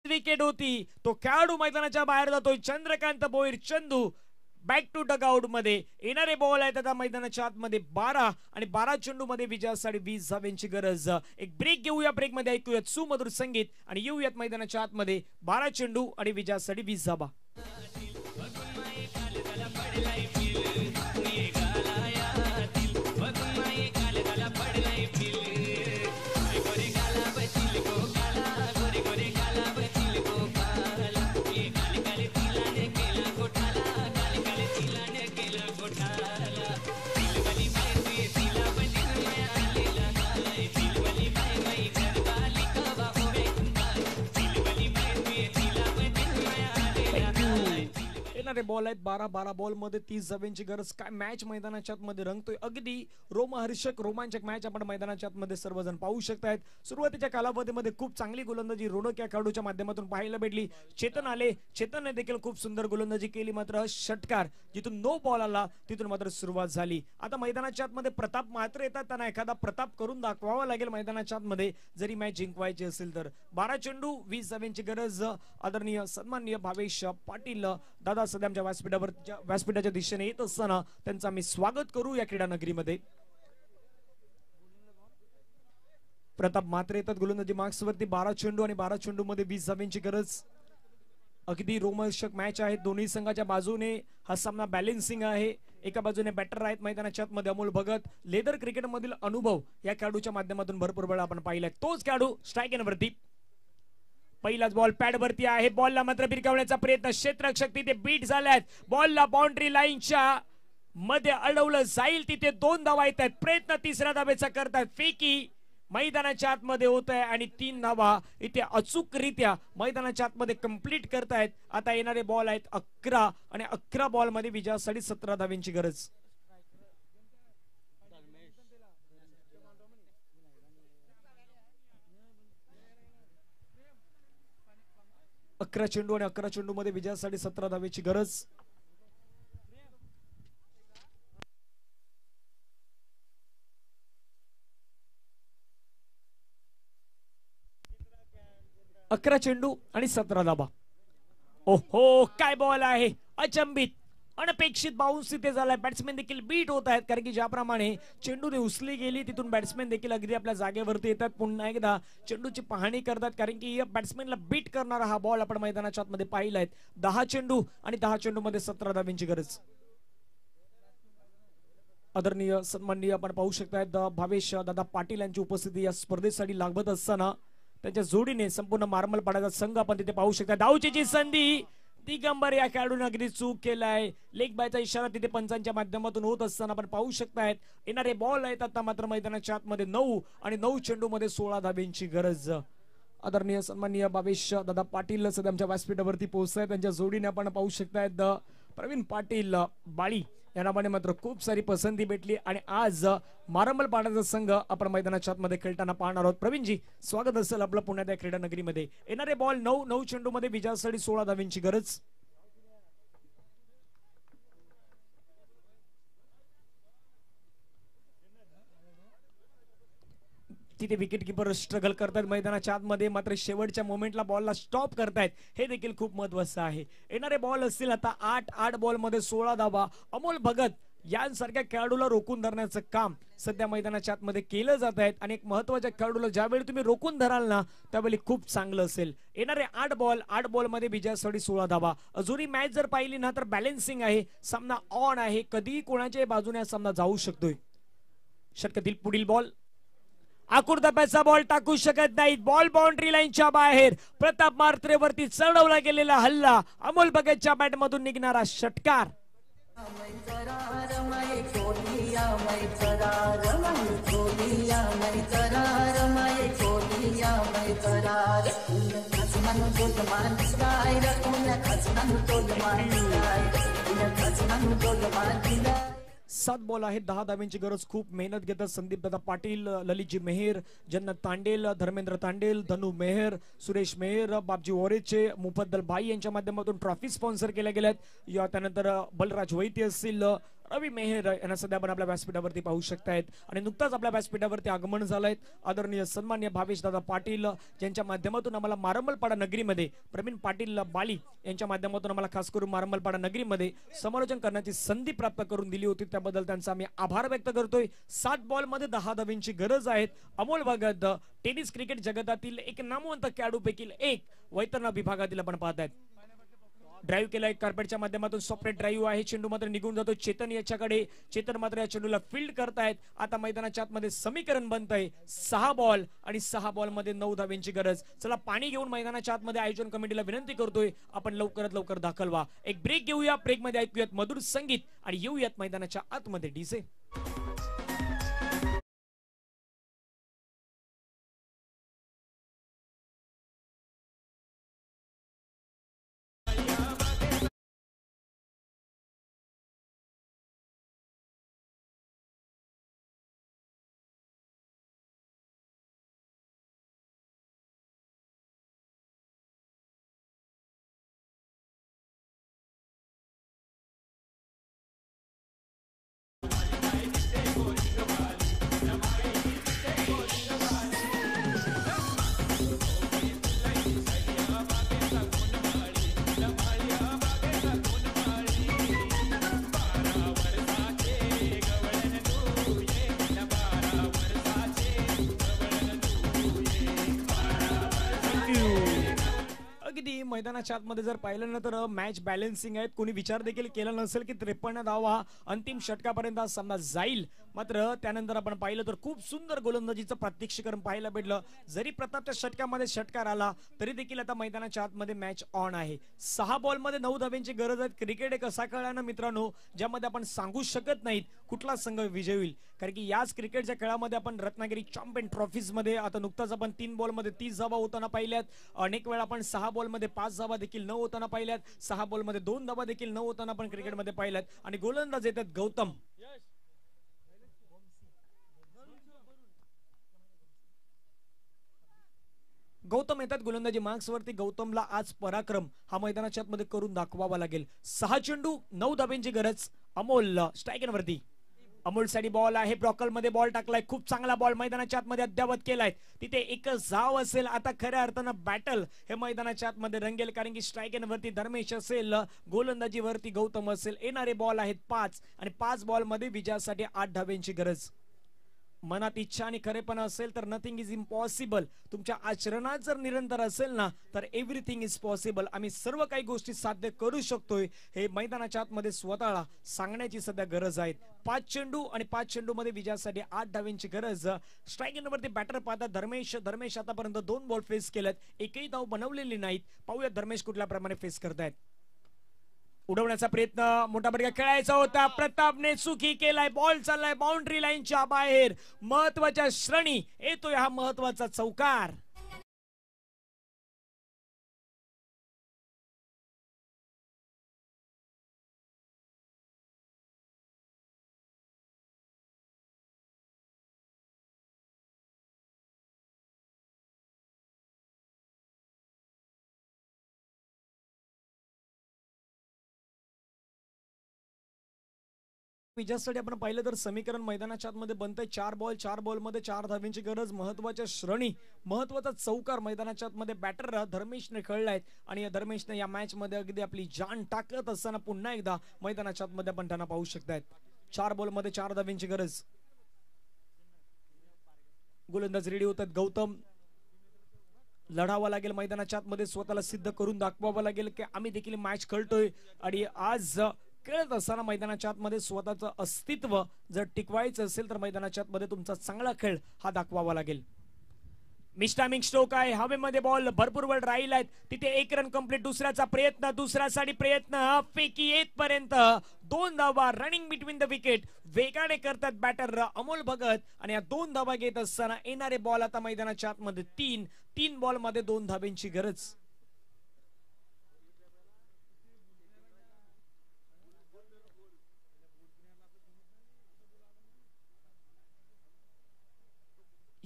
विकेट होती तो खेळाडू मैदानाच्या बाहेर जातोय Chandrakant Boir Chandu back to dugout मध्ये येणारे बॉल आहेत आता मैदानाच्या आतमध्ये बारा आणि बारा चेंडू मध्ये विजयासाठी वीस धाव्यांची गरज एक ब्रेक घेऊया ब्रेक मध्ये ऐकूयात सुमधुर संगीत आणि येऊयात मैदानाच्या आतमध्ये बारा चेंडू आणि विजयासाठी वीस धाबा फेकणारे बॉल आहेत बारा बारा बॉल मध्ये तीस जवेंची गरज काय मॅच मैदानाच्या आतमध्ये रंगतोय अगदी रोमहर्षक रोमांचक मॅच आपण मैदानाच्या आतमध्ये सर्वजण पाहू शकतायत सुरुवातीच्या कालावधीमध्ये खूप चांगली गोलंदाजी रोडक या खेळाडूच्या माध्यमातून पाहायला भेटली चेतन आले चेतनने देखील खूप सुंदर गोलंदाजी केली मात्र षटकार जिथून नो बॉल आला तिथून मात्र सुरुवात झाली आता मैदानाच्या आतमध्ये प्रताप मात्र येतात त्यांना एखादा प्रताप करून दाखवावा लागेल मैदानाच्या आतमध्ये जरी मॅच जिंकवायची असेल तर बारा चेंडू वीस जवेंची गरज आदरणीय सन्माननीय भावेश पाटील दादा सध्या आमच्या व्यासपीठावर व्यासपीठाच्या दिशेने येत असताना त्यांचं आम्ही स्वागत करू या क्रीडा नगरीमध्ये प्रताप मात्र येतात गोलंदाजी मार्क्सवरती बारा चेंडू आणि बारा चेंडू मध्ये वीस जमीनची गरज अगदी रोमांचक मॅच आहे दोन्ही संघाच्या बाजूने हा सामना बॅलेन्सिंग आहे एका बाजूने बॅटर आहेत मैदानाच्या मध्ये अमोल भगत लेदर क्रिकेटमधील अनुभव या खेळाडूच्या माध्यमातून भरपूर वेळा आपण पाहिलाय तोच खेळाडू स्ट्राईक वरती पहिलाच बॉल पॅड आहे बॉलला मात्र भिरकावण्याचा प्रयत्न क्षेत्रक्षक तिथे बीट झाल्यात बॉलला बाउंड्री लाईनच्या मध्ये अडवलं जाईल तिथे दोन धावा येत आहेत प्रयत्न तिसऱ्या धाब्याचा करतायत फेकी मैदानाच्या आतमध्ये होत आहे आणि तीन धावा इथे अचूकरित्या मैदानाच्या आतमध्ये कंप्लीट करतायत आता येणारे बॉल आहेत अकरा आणि अकरा बॉलमध्ये विजयासाठी सतरा धाव्यांची गरज अकरा चेंडू आणि अकरा चेंडू मध्ये विजयासाठी सतरा धावेची गरज अकरा चेंडू आणि सतरा धाबा ओहो काय बॉल आहे अचंबित अनपेक्षित बाउन्स तिथे झालाय बॅट्समॅन देखील बीट होत आहेत कारण की ज्याप्रमाणे चेंडूने उचली गेली तिथून बॅट्समॅन देखील अगदी आपल्या जागेवरती येतात पुन्हा एकदा चेंडूची पाहणी करतात कारण की या बॅट्समॅनला बीट करणारा हा बॉल आपण मैदानाच्या आतमध्ये पाहिला आहे दहा चेंडू आणि दहा चेंडू मध्ये सतरा धाव्यांची गरज आदरणीय सन्माननीय आपण पाहू शकताय भावेश दादा पाटील यांची उपस्थिती या स्पर्धेसाठी लागवत असताना त्यांच्या जोडीने संपूर्ण मार्मल पाड्याचा संघ आपण तिथे पाहू शकता दाऊची जी संधी दिगंबर या खेळाडून अगदी चूक आहे लेग बायचा इशारा तिथे पंचांच्या माध्यमातून होत असताना आपण पाहू शकतायत येणारे बॉल आहेत आता मात्र मैदानाच्या आतमध्ये नऊ आणि नऊ मध्ये सोळा धाब्यांची गरज आदरणीय सन्माननीय बाबेश दादा पाटील सध्या आमच्या व्यासपीठावरती पोहोचत आहेत त्यांच्या जोडीने आपण पाहू शकतायत प्रवीण पाटील बाळी या नावाने मात्र खूप सारी पसंती भेटली आणि आज मारंबल पाण्याचा संघ आपण मैदानाच्या आतमध्ये खेळताना पाहणार आहोत प्रवीणजी स्वागत असेल आपलं पुण्यात या क्रीडा नगरीमध्ये येणारे बॉल नऊ नऊ मध्ये विजयासाठी सोळा धावींची गरज तिथे विकेट किपर स्ट्रगल करतात मैदानाच्या आतमध्ये मात्र शेवटच्या मोमेंटला बॉलला स्टॉप करतायत हे देखील खूप महत्वाचं आहे येणारे बॉल असतील आता आठ आठ बॉलमध्ये सोळा धावा अमोल भगत यांसारख्या खेळाडूला रोखून धरण्याचं काम सध्या मैदानाच्या आतमध्ये केलं जात आहे आणि एक महत्वाच्या खेळाडूला ज्यावेळी तुम्ही रोखून धराल ना त्यावेळी खूप चांगलं असेल येणारे आठ बॉल आठ बॉलमध्ये विजयासाठी सोळा धावा अजूनही मॅच जर पाहिली ना तर बॅलेन्सिंग आहे सामना ऑन आहे कधीही कोणाच्याही बाजूने सामना जाऊ शकतोय शक्यतील पुढील बॉल आकुर पैसा बॉल टाकू शकत नाहीत बॉल बाउंड्री लाईनच्या बाहेर प्रताप मार्त्रेवरती चढवला गेलेला हल्ला अमोल बैट बॅटमधून निघणारा षटकार सात बॉल आहेत दहा धाव्यांची गरज खूप मेहनत घेतात संदीप दादा पाटील ललितजी मेहर जन्नत तांडेल धर्मेंद्र तांडेल धनु मेहर सुरेश मेहर बाबजी ओरेचे मुफद्दल बाई यांच्या माध्यमातून ट्रॉफी स्पॉन्सर केल्या गेल्या आहेत त्यानंतर बलराज वैती असतील रवी मेहर यांना सध्या आपण आपल्या व्यासपीठावरती पाहू शकतायत आणि नुकताच आपल्या व्यासपीठावरती आगमन झालंय आदरणीय सन्मान्य दादा पाटील ज्यांच्या माध्यमातून आम्हाला मारंबलपाडा नगरीमध्ये प्रवीण पाटील बाली यांच्या माध्यमातून आम्हाला खास करून मारंबलपाडा नगरीमध्ये समालोचन करण्याची संधी प्राप्त करून दिली होती त्याबद्दल त्यांचा आम्ही आभार व्यक्त करतोय सात बॉलमध्ये दहा धावींची गरज आहे अमोल भगत टेनिस क्रिकेट जगतातील एक नामवंत खेळाडूपैकी एक वैतरणा विभागातील आपण पाहतायत ड्राईव्ह केला एक कार्पेटच्या माध्यमातून सॉपरेट ड्राईव्ह आहे चेंडू मात्र निघून जातो चेतन याच्याकडे चेतन मात्र या चेंडूला फील्ड करतायत आता मैदानाच्या आतमध्ये समीकरण बनत आहे सहा बॉल आणि सहा बॉल मध्ये नऊ धाव्यांची गरज चला पाणी घेऊन मैदानाच्या आतमध्ये आयोजन कमिटीला विनंती करतोय आपण लवकरात लवकर दाखल एक ब्रेक घेऊया ब्रेकमध्ये ऐकूयात मधुर संगीत आणि येऊयात मैदानाच्या आतमध्ये डीजे मैदानाच्या आतमध्ये जर पाहिलं ना तर मॅच बॅलन्सिंग आहेत कोणी विचार देखील केला नसेल की त्रेपन्न धावा अंतिम षटकापर्यंत हा सामना जाईल मात्र त्यानंतर आपण पाहिलं तर खूप सुंदर गोलंदाजीचं प्रात्यक्षिकरण पाहायला भेटलं जरी प्रतापच्या षटकामध्ये षटकार आला तरी देखील आता मैदानाच्या आतमध्ये मॅच ऑन आहे सहा बॉलमध्ये नऊ धाब्यांची गरज आहे क्रिकेट एक असा खेळ आहे ना मित्रांनो ज्यामध्ये आपण सांगू शकत नाहीत कुठला संघ विजय होईल कारण की याच क्रिकेटच्या खेळामध्ये आपण रत्नागिरी चॅम्पियन ट्रॉफीजमध्ये आता नुकताच आपण तीन बॉलमध्ये तीस धाबा होताना पाहिल्यात अनेक वेळा आपण सहा बॉलमध्ये पाच धाबा देखील न होताना पाहिल्यात सहा बॉलमध्ये दोन धाबा देखील न होताना आपण क्रिकेटमध्ये पाहिल्यात आणि गोलंदाज येतात गौतम गौतम येतात गोलंदाजी मार्क्सवरती गौतमला आज पराक्रम हा मैदानाच्या आतमध्ये करून दाखवावा लागेल सहा चेंडू नऊ धाब्यांची गरज अमोल स्ट्रायकरवरती अमोल साठी बॉल आहे ब्रॉकल मध्ये बॉल टाकलाय खूप चांगला बॉल मैदानाच्या आतमध्ये अद्यावत केलाय तिथे एक जाव असेल आता खऱ्या अर्थानं बॅटल हे मैदानाच्या आतमध्ये रंगेल कारण की स्ट्रायकेनवरती धर्मेश असेल गोलंदाजीवरती गौतम असेल येणारे बॉल आहेत पाच आणि पाच बॉल मध्ये विजयासाठी आठ धाब्यांची गरज मनात इच्छा आणि खरेपणा असेल तर नथिंग इज इम्पॉसिबल तुमच्या आचरणात जर निरंतर असेल ना तर एव्हरीथिंग इज पॉसिबल आम्ही सर्व काही गोष्टी साध्य करू शकतोय हे मैदानाच्या आतमध्ये स्वतःला सांगण्याची सध्या गरज आहे पाच चेंडू आणि पाच चेंडू मध्ये विजयासाठी आठ धाव्यांची गरज स्ट्राईक वरती बॅटर पाहता धर्मेश धर्मेश आतापर्यंत दोन बॉल फेस केल्यात एकही धाव बनवलेली नाहीत पाहूया धर्मेश कुठल्या प्रमाणे फेस करतायत उडवण्याचा प्रयत्न मोठा बडका खेळायचा होता प्रतापने सुखी केलाय बॉल चाललाय बाउंड्री लाईनच्या बाहेर महत्वाच्या श्रेणी येतोय हा महत्वाचा चौकार विजयासाठी आपण पाहिलं तर समीकरण मैदानाच्या आतमध्ये बनतंय चार बॉल चार बॉलमध्ये चार धावींची गरज महत्वाच्या श्रेणी महत्वाचा चौकार मैदानाच्या आतमध्ये बॅटर धर्मेशने खेळला आहेत आणि या धर्मेशने या मॅचमध्ये अगदी आपली जान टाकत असताना पुन्हा एकदा मैदानाच्या आतमध्ये आपण त्यांना पाहू शकतायत चार बॉलमध्ये चार धावींची गरज गोलंदाज रेडी होतात गौतम लढावा लागेल मैदानाच्या आतमध्ये स्वतःला सिद्ध करून दाखवावं लागेल की आम्ही देखील मॅच खेळतोय आणि आज खेळत असताना मैदानाच्या आतमध्ये स्वतःच अस्तित्व जर टिकवायचं असेल तर मैदानाच्या आतमध्ये तुमचा चांगला खेळ हा दाखवावा लागेल मिस स्ट्रोक आहे हवेमध्ये बॉल भरपूर वेळ राहील आहेत तिथे एक रन कम्प्लीट दुसऱ्याचा प्रयत्न दुसऱ्यासाठी प्रयत्न फेकी पर्यंत दोन धावा रनिंग बिटवीन द विकेट वेगाने करतात बॅटर अमोल भगत आणि या दोन धावा घेत असताना येणारे बॉल आता मैदानाच्या आतमध्ये तीन तीन बॉल मध्ये दोन धाबेंची गरज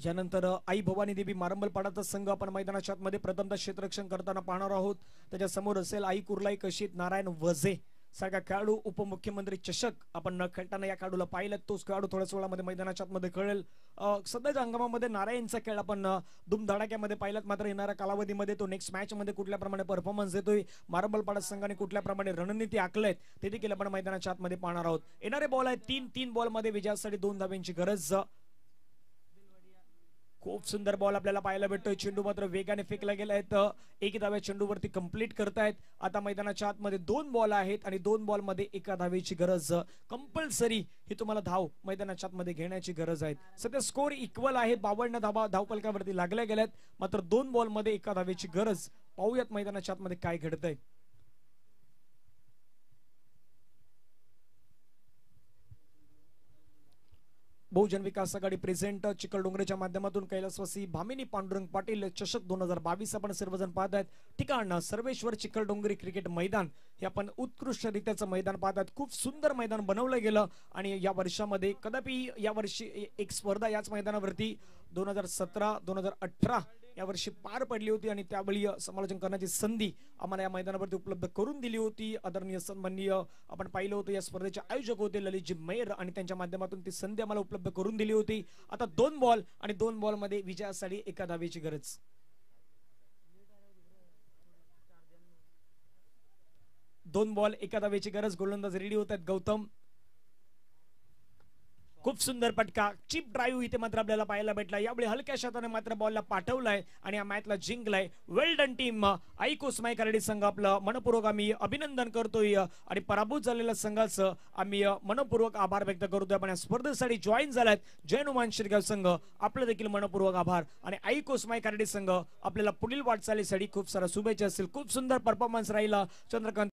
यानंतर आई भवानी देवी मारंबलपाडाचा संघ आपण मैदानाच्या आतमध्ये प्रथमदा क्षेत्ररक्षण करताना पाहणार आहोत त्याच्यासमोर असेल आई कुर्लाई कशीत नारायण वझे सारखा खेळाडू उपमुख्यमंत्री चषक आपण न खेळताना या खेळाडूला पाहिलं तोच खेळाडू थोड्याच वेळामध्ये मैदानाच्या आतमध्ये खेळेल सध्याच्या हंगामामध्ये नारायणचा खेळ आपण धुमधडाक्यामध्ये पाहिलात मात्र येणाऱ्या कालावधीमध्ये तो नेक्स्ट मॅचमध्ये कुठल्याप्रमाणे परफॉर्मन्स देतोय पाडा संघाने कुठल्याप्रमाणे रणनीती आखलेत ते देखील आपण मैदानाच्या आतमध्ये पाहणार आहोत येणारे बॉल आहेत तीन तीन बॉलमध्ये विजयासाठी दोन धाब्यांची गरज खूप सुंदर बॉल आपल्याला पाहायला भेटतोय चेंडू मात्र वेगाने फेकला गेला आहे एक धाव्या चेंडूवरती कंप्लीट करतायत आता मैदानाच्या आतमध्ये दोन बॉल आहेत आणि दोन बॉलमध्ये एका धावेची गरज कंपल्सरी ही तुम्हाला धाव मैदानाच्या आतमध्ये घेण्याची गरज आहे सध्या स्कोर इक्वल आहे बावन्न धावा धावपलकावरती लागल्या गेल्यात मात्र दोन बॉलमध्ये एका धावेची गरज पाहूयात मैदानाच्या आतमध्ये काय घडतंय बहुजन विकास आघाडी प्रेझेंट चिखलडोंगरेच्या माध्यमातून कैलासवासी भामिनी पांडुरंग पाटील चषक दोन हजार बावीस आपण सर्वजण पाहत आहेत ठिकाण सर्वेश्वर चिखलडोंगरी क्रिकेट मैदान हे आपण उत्कृष्टरित्याचं मैदान पाहत आहेत खूप सुंदर मैदान बनवलं गेलं आणि या वर्षामध्ये कदापि या वर्षी एक स्पर्धा याच मैदानावरती दोन हजार सतरा दोन हजार अठरा या वर्षी पार पडली होती आणि त्यावेळी समालोचन करण्याची संधी आम्हाला या मैदानावरती उपलब्ध करून दिली होती आदरणीय सन्माननीय आपण पाहिलं होतं या स्पर्धेचे आयोजक होते ललितजी मेयर आणि त्यांच्या माध्यमातून ती संधी आम्हाला उपलब्ध करून दिली होती आता दोन बॉल आणि दोन बॉल मध्ये विजयासाठी एका धावेची गरज दोन बॉल एका धावेची गरज गोलंदाज रेडी होत आहेत गौतम खूप सुंदर पटका चिप ड्राईव्ह इथे मात्र आपल्याला पाहायला भेटला यावेळी हलक्या शताने मात्र बॉलला पाठवलाय आणि या मॅचला जिंकलाय वेल डन टीम आई माय कराडी संघ आपलं मनपूर्वक आम्ही अभिनंदन करतोय आणि पराभूत झालेल्या संघाचं आम्ही मनपूर्वक आभार व्यक्त करतोय पण या स्पर्धेसाठी जॉईन झालाय जयनुमान शिरगाव संघ आपलं देखील मनपूर्वक आभार आणि आई माय कराडी संघ आपल्याला पुढील वाटचालीसाठी खूप सारा शुभेच्छा असतील खूप सुंदर परफॉर्मन्स राहिला चंद्रकांत